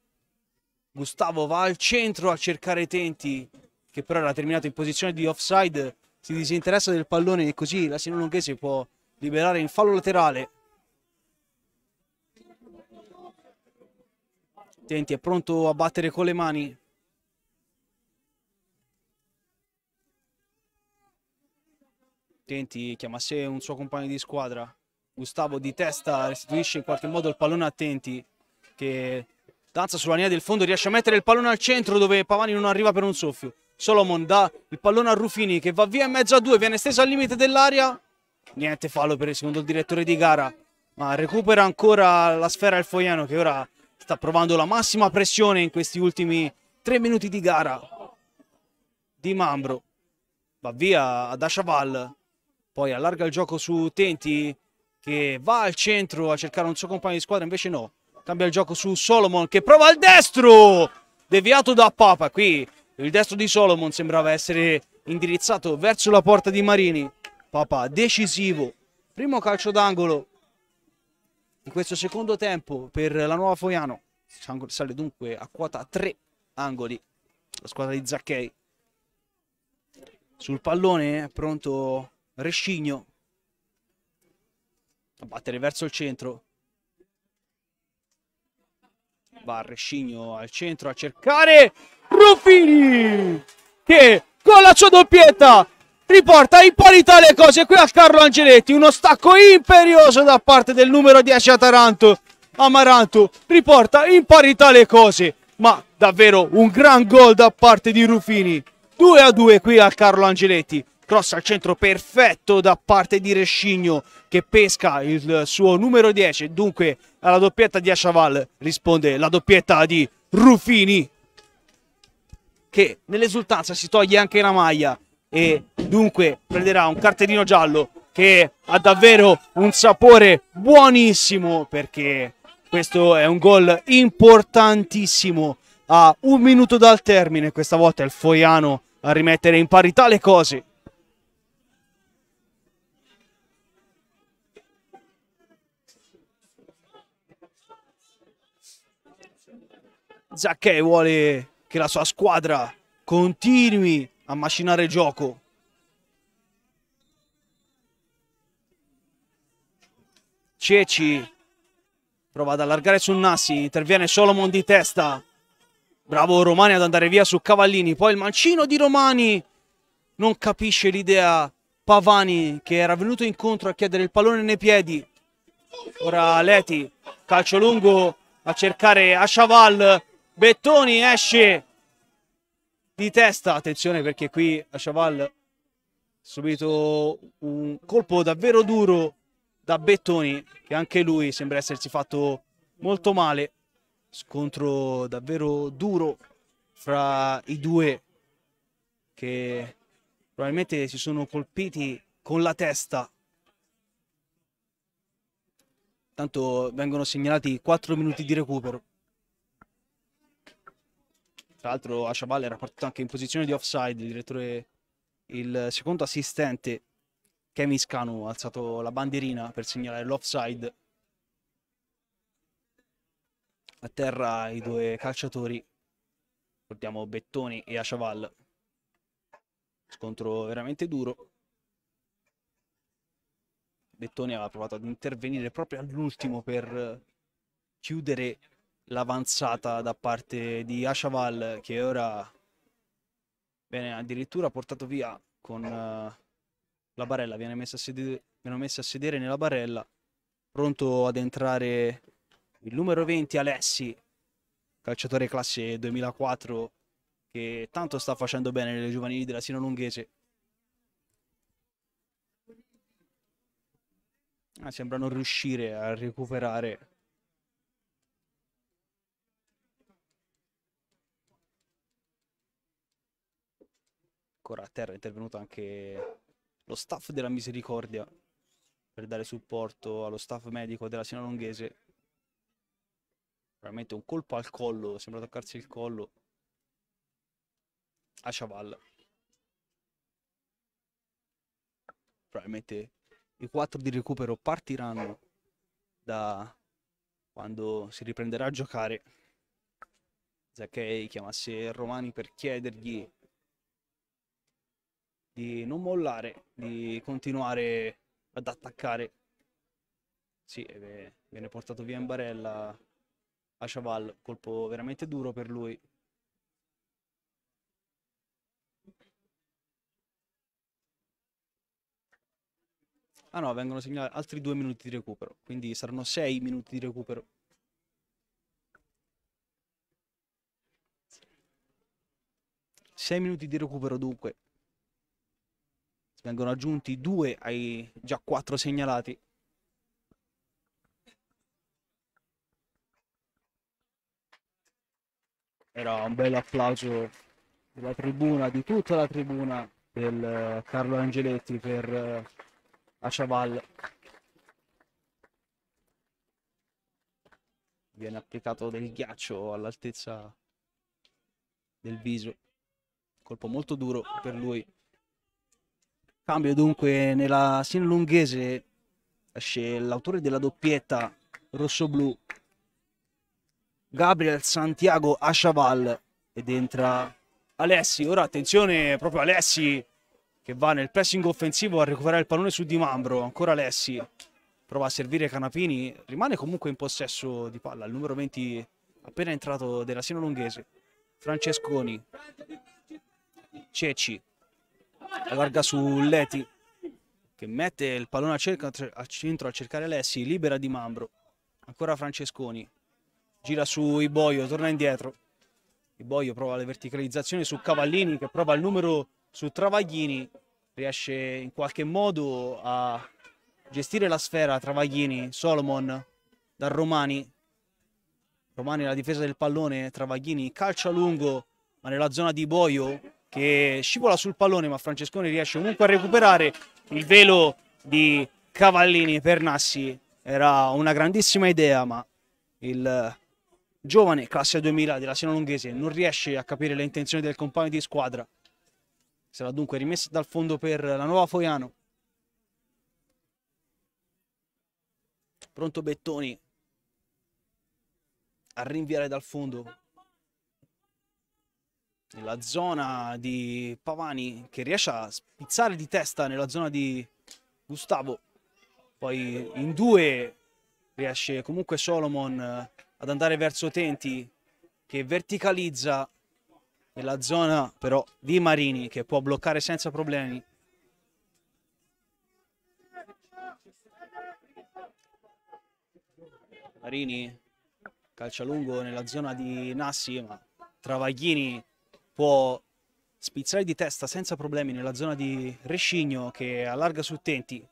Gustavo va al centro a cercare Tenti, che però era terminato in posizione di offside si disinteressa del pallone e così la Longhese può liberare in fallo laterale. Tenti è pronto a battere con le mani. Tenti chiama a sé un suo compagno di squadra. Gustavo di testa restituisce in qualche modo il pallone a Tenti che danza sulla linea del fondo, riesce a mettere il pallone al centro dove Pavani non arriva per un soffio. Solomon dà il pallone a Rufini che va via in mezzo a due, viene steso al limite dell'aria. Niente fallo per il secondo direttore di gara, ma recupera ancora la sfera il Foiano che ora sta provando la massima pressione in questi ultimi tre minuti di gara. Di Mambro va via ad Ashaval, poi allarga il gioco su Tenti che va al centro a cercare un suo compagno di squadra, invece no. Cambia il gioco su Solomon che prova al destro, deviato da Papa qui il destro di Solomon sembrava essere indirizzato verso la porta di Marini. Papà decisivo. Primo calcio d'angolo in questo secondo tempo per la nuova Foiano. Sale dunque a quota 3 angoli la squadra di Zacchei. Sul pallone è pronto Rescigno a battere verso il centro. Va Rescigno al centro a cercare Ruffini che con la sua doppietta riporta in parità le cose qui a Carlo Angeletti uno stacco imperioso da parte del numero 10 Ataranto Amaranto riporta in parità le cose ma davvero un gran gol da parte di Ruffini 2 a 2 qui a Carlo Angeletti cross al centro perfetto da parte di Rescigno che pesca il suo numero 10 dunque alla doppietta di Achaval risponde la doppietta di Ruffini che nell'esultanza si toglie anche la maglia e dunque prenderà un cartellino giallo che ha davvero un sapore buonissimo perché questo è un gol importantissimo a un minuto dal termine questa volta è il Foiano a rimettere in parità le cose Zacchei vuole che la sua squadra continui a macinare gioco. Ceci prova ad allargare su Nassi, interviene Solomon di testa. Bravo Romani ad andare via su Cavallini, poi il mancino di Romani non capisce l'idea Pavani che era venuto incontro a chiedere il pallone nei piedi. Ora Leti, calcio lungo a cercare Achaval, Bettoni esce di testa, attenzione perché qui a Chaval ha subito un colpo davvero duro da Bettoni che anche lui sembra essersi fatto molto male. Scontro davvero duro fra i due che probabilmente si sono colpiti con la testa. Tanto vengono segnalati 4 minuti di recupero. Tra l'altro Asciaval era partito anche in posizione di offside, il direttore, il secondo assistente Kevin Scanu ha alzato la bandierina per segnalare l'offside. A terra i due calciatori, ricordiamo Bettoni e Asciaval. Scontro veramente duro. Bettoni aveva provato ad intervenire proprio all'ultimo per eh, chiudere l'avanzata da parte di Ashaval che ora viene addirittura portato via con uh, la barella, viene messo, viene messo, a sedere nella barella, pronto ad entrare il numero 20 Alessi, calciatore classe 2004 che tanto sta facendo bene nelle giovanili della Sino Lunghese. Ah, sembra non riuscire a recuperare ancora a terra è intervenuto anche lo staff della misericordia per dare supporto allo staff medico della Sina Longhese. Veramente un colpo al collo, sembra toccarsi il collo a Chaval. Probabilmente i quattro di recupero partiranno da quando si riprenderà a giocare. Zacchei chiamasse Romani per chiedergli di non mollare, di continuare ad attaccare. Sì, viene portato via in barella a Chaval, colpo veramente duro per lui. Ah no, vengono segnalati altri due minuti di recupero, quindi saranno sei minuti di recupero. Sei minuti di recupero dunque Vengono aggiunti due ai già quattro segnalati. Era un bel applauso della tribuna, di tutta la tribuna del eh, Carlo Angeletti per eh, Aciaval. Viene applicato del ghiaccio all'altezza del viso. Colpo molto duro per lui. Cambio dunque nella sinolunghese esce l'autore della doppietta rossoblù Gabriel Santiago Asciaval ed entra Alessi. Ora attenzione, proprio Alessi che va nel pressing offensivo a recuperare il pallone su Di Mambro. Ancora Alessi prova a servire Canapini, rimane comunque in possesso di palla. Il numero 20 appena entrato della Sino Longhese. Francesconi, Ceci, allarga su Leti che mette il pallone al, centro a cercare Lessi, libera Di Mambro, ancora Francesconi, gira su Iboio, torna indietro, Iboio prova la verticalizzazione su Cavallini che prova il numero su Travaglini, riesce in qualche modo a gestire la sfera Travaglini, Solomon da Romani, Romani la difesa del pallone, Travaglini calcia lungo ma nella zona di Iboio che scivola sul pallone ma Francesconi riesce comunque a recuperare il velo di Cavallini per Nassi era una grandissima idea ma il giovane classe 2000 della Siena Lunghese non riesce a capire le intenzioni del compagno di squadra sarà dunque rimessa dal fondo per la nuova Foiano pronto Bettoni a rinviare dal fondo nella zona di Pavani che riesce a spizzare di testa nella zona di Gustavo. Poi in due riesce comunque Solomon eh, ad andare verso Tenti che verticalizza nella zona però di Marini che può bloccare senza problemi. Marini calcia lungo nella zona di Nassi ma Travaglini può spizzare di testa senza problemi nella zona di Rescigno che allarga su Tenti.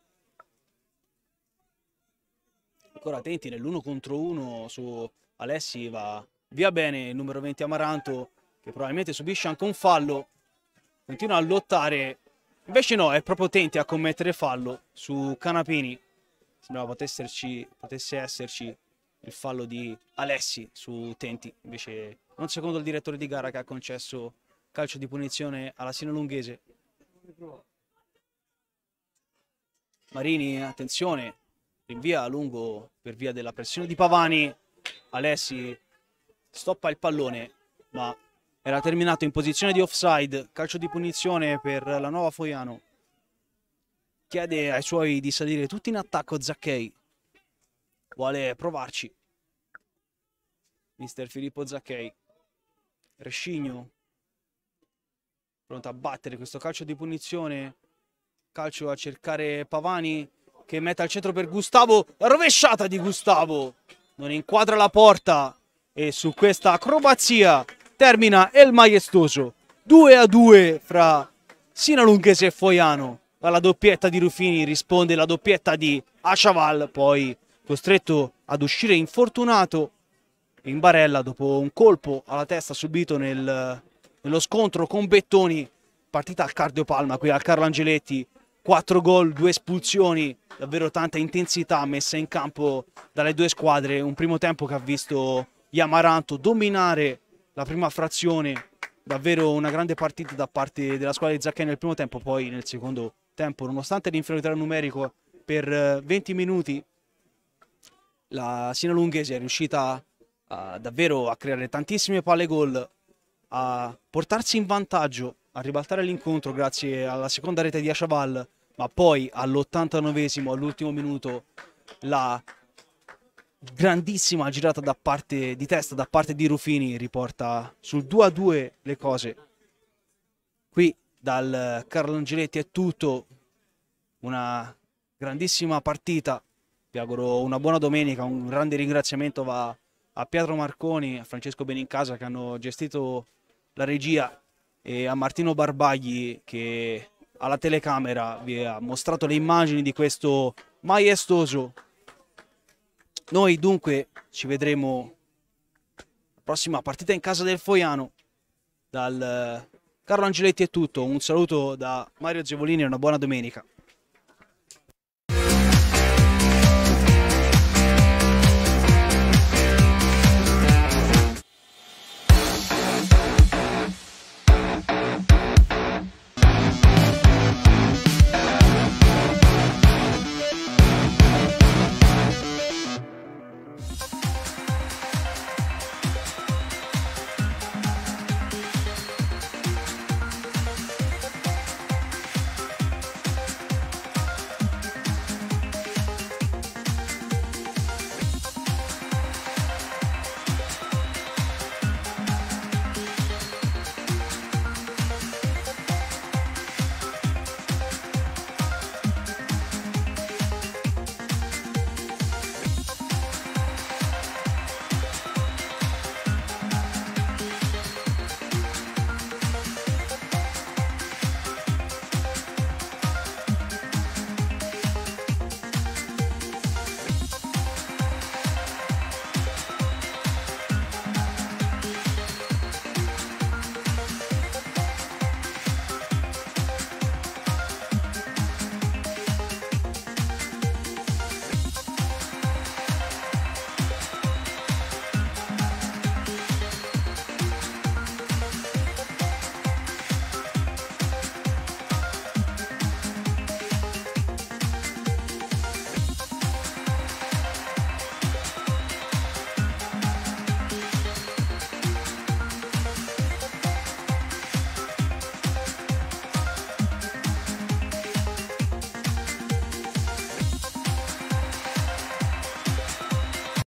Ancora Tenti nell'uno contro uno su Alessi va via bene il numero 20 Amaranto che probabilmente subisce anche un fallo. Continua a lottare. Invece no, è proprio Tenti a commettere fallo su Canapini. Sembrava potesse esserci, potesse esserci il fallo di Alessi su Tenti, invece non secondo il direttore di gara che ha concesso calcio di punizione alla Sinolunghese. Marini, attenzione, rinvia a lungo per via della pressione di Pavani. Alessi stoppa il pallone, ma era terminato in posizione di offside. Calcio di punizione per la nuova Foiano. Chiede ai suoi di salire tutti in attacco Zacchei. Vuole provarci. Mister Filippo Zacchei Rescigno pronto a battere questo calcio di punizione calcio a cercare Pavani che mette al centro per Gustavo rovesciata di Gustavo non inquadra la porta e su questa acrobazia termina il Maestoso 2 a 2 fra Sinalunghese e Foiano alla doppietta di Rufini risponde la doppietta di Asciaval poi costretto ad uscire infortunato in barella dopo un colpo alla testa subito nel, nello scontro con Bettoni, partita al cardiopalma qui al Carlo Angeletti, 4 gol, 2 espulsioni, davvero tanta intensità messa in campo dalle due squadre, un primo tempo che ha visto Yamaranto dominare la prima frazione, davvero una grande partita da parte della squadra di Zacchè nel primo tempo, poi nel secondo tempo, nonostante l'inferiorità numerico per 20 eh, minuti, la Sina Lunghese è riuscita uh, davvero a creare tantissime palle gol, a portarsi in vantaggio, a ribaltare l'incontro grazie alla seconda rete di Achaval, ma poi all'89esimo, all'ultimo minuto, la grandissima girata da parte di testa da parte di Rufini riporta sul 2 a 2 le cose qui dal Carlo Angeletti è tutto una grandissima partita vi auguro una buona domenica un grande ringraziamento va a Pietro Marconi, a Francesco Benincasa che hanno gestito la regia e a Martino Barbagli che alla telecamera vi ha mostrato le immagini di questo maestoso. Noi dunque ci vedremo la prossima partita in casa del Foiano. Dal eh, Carlo Angeletti è tutto, un saluto da Mario Zevolini e una buona domenica.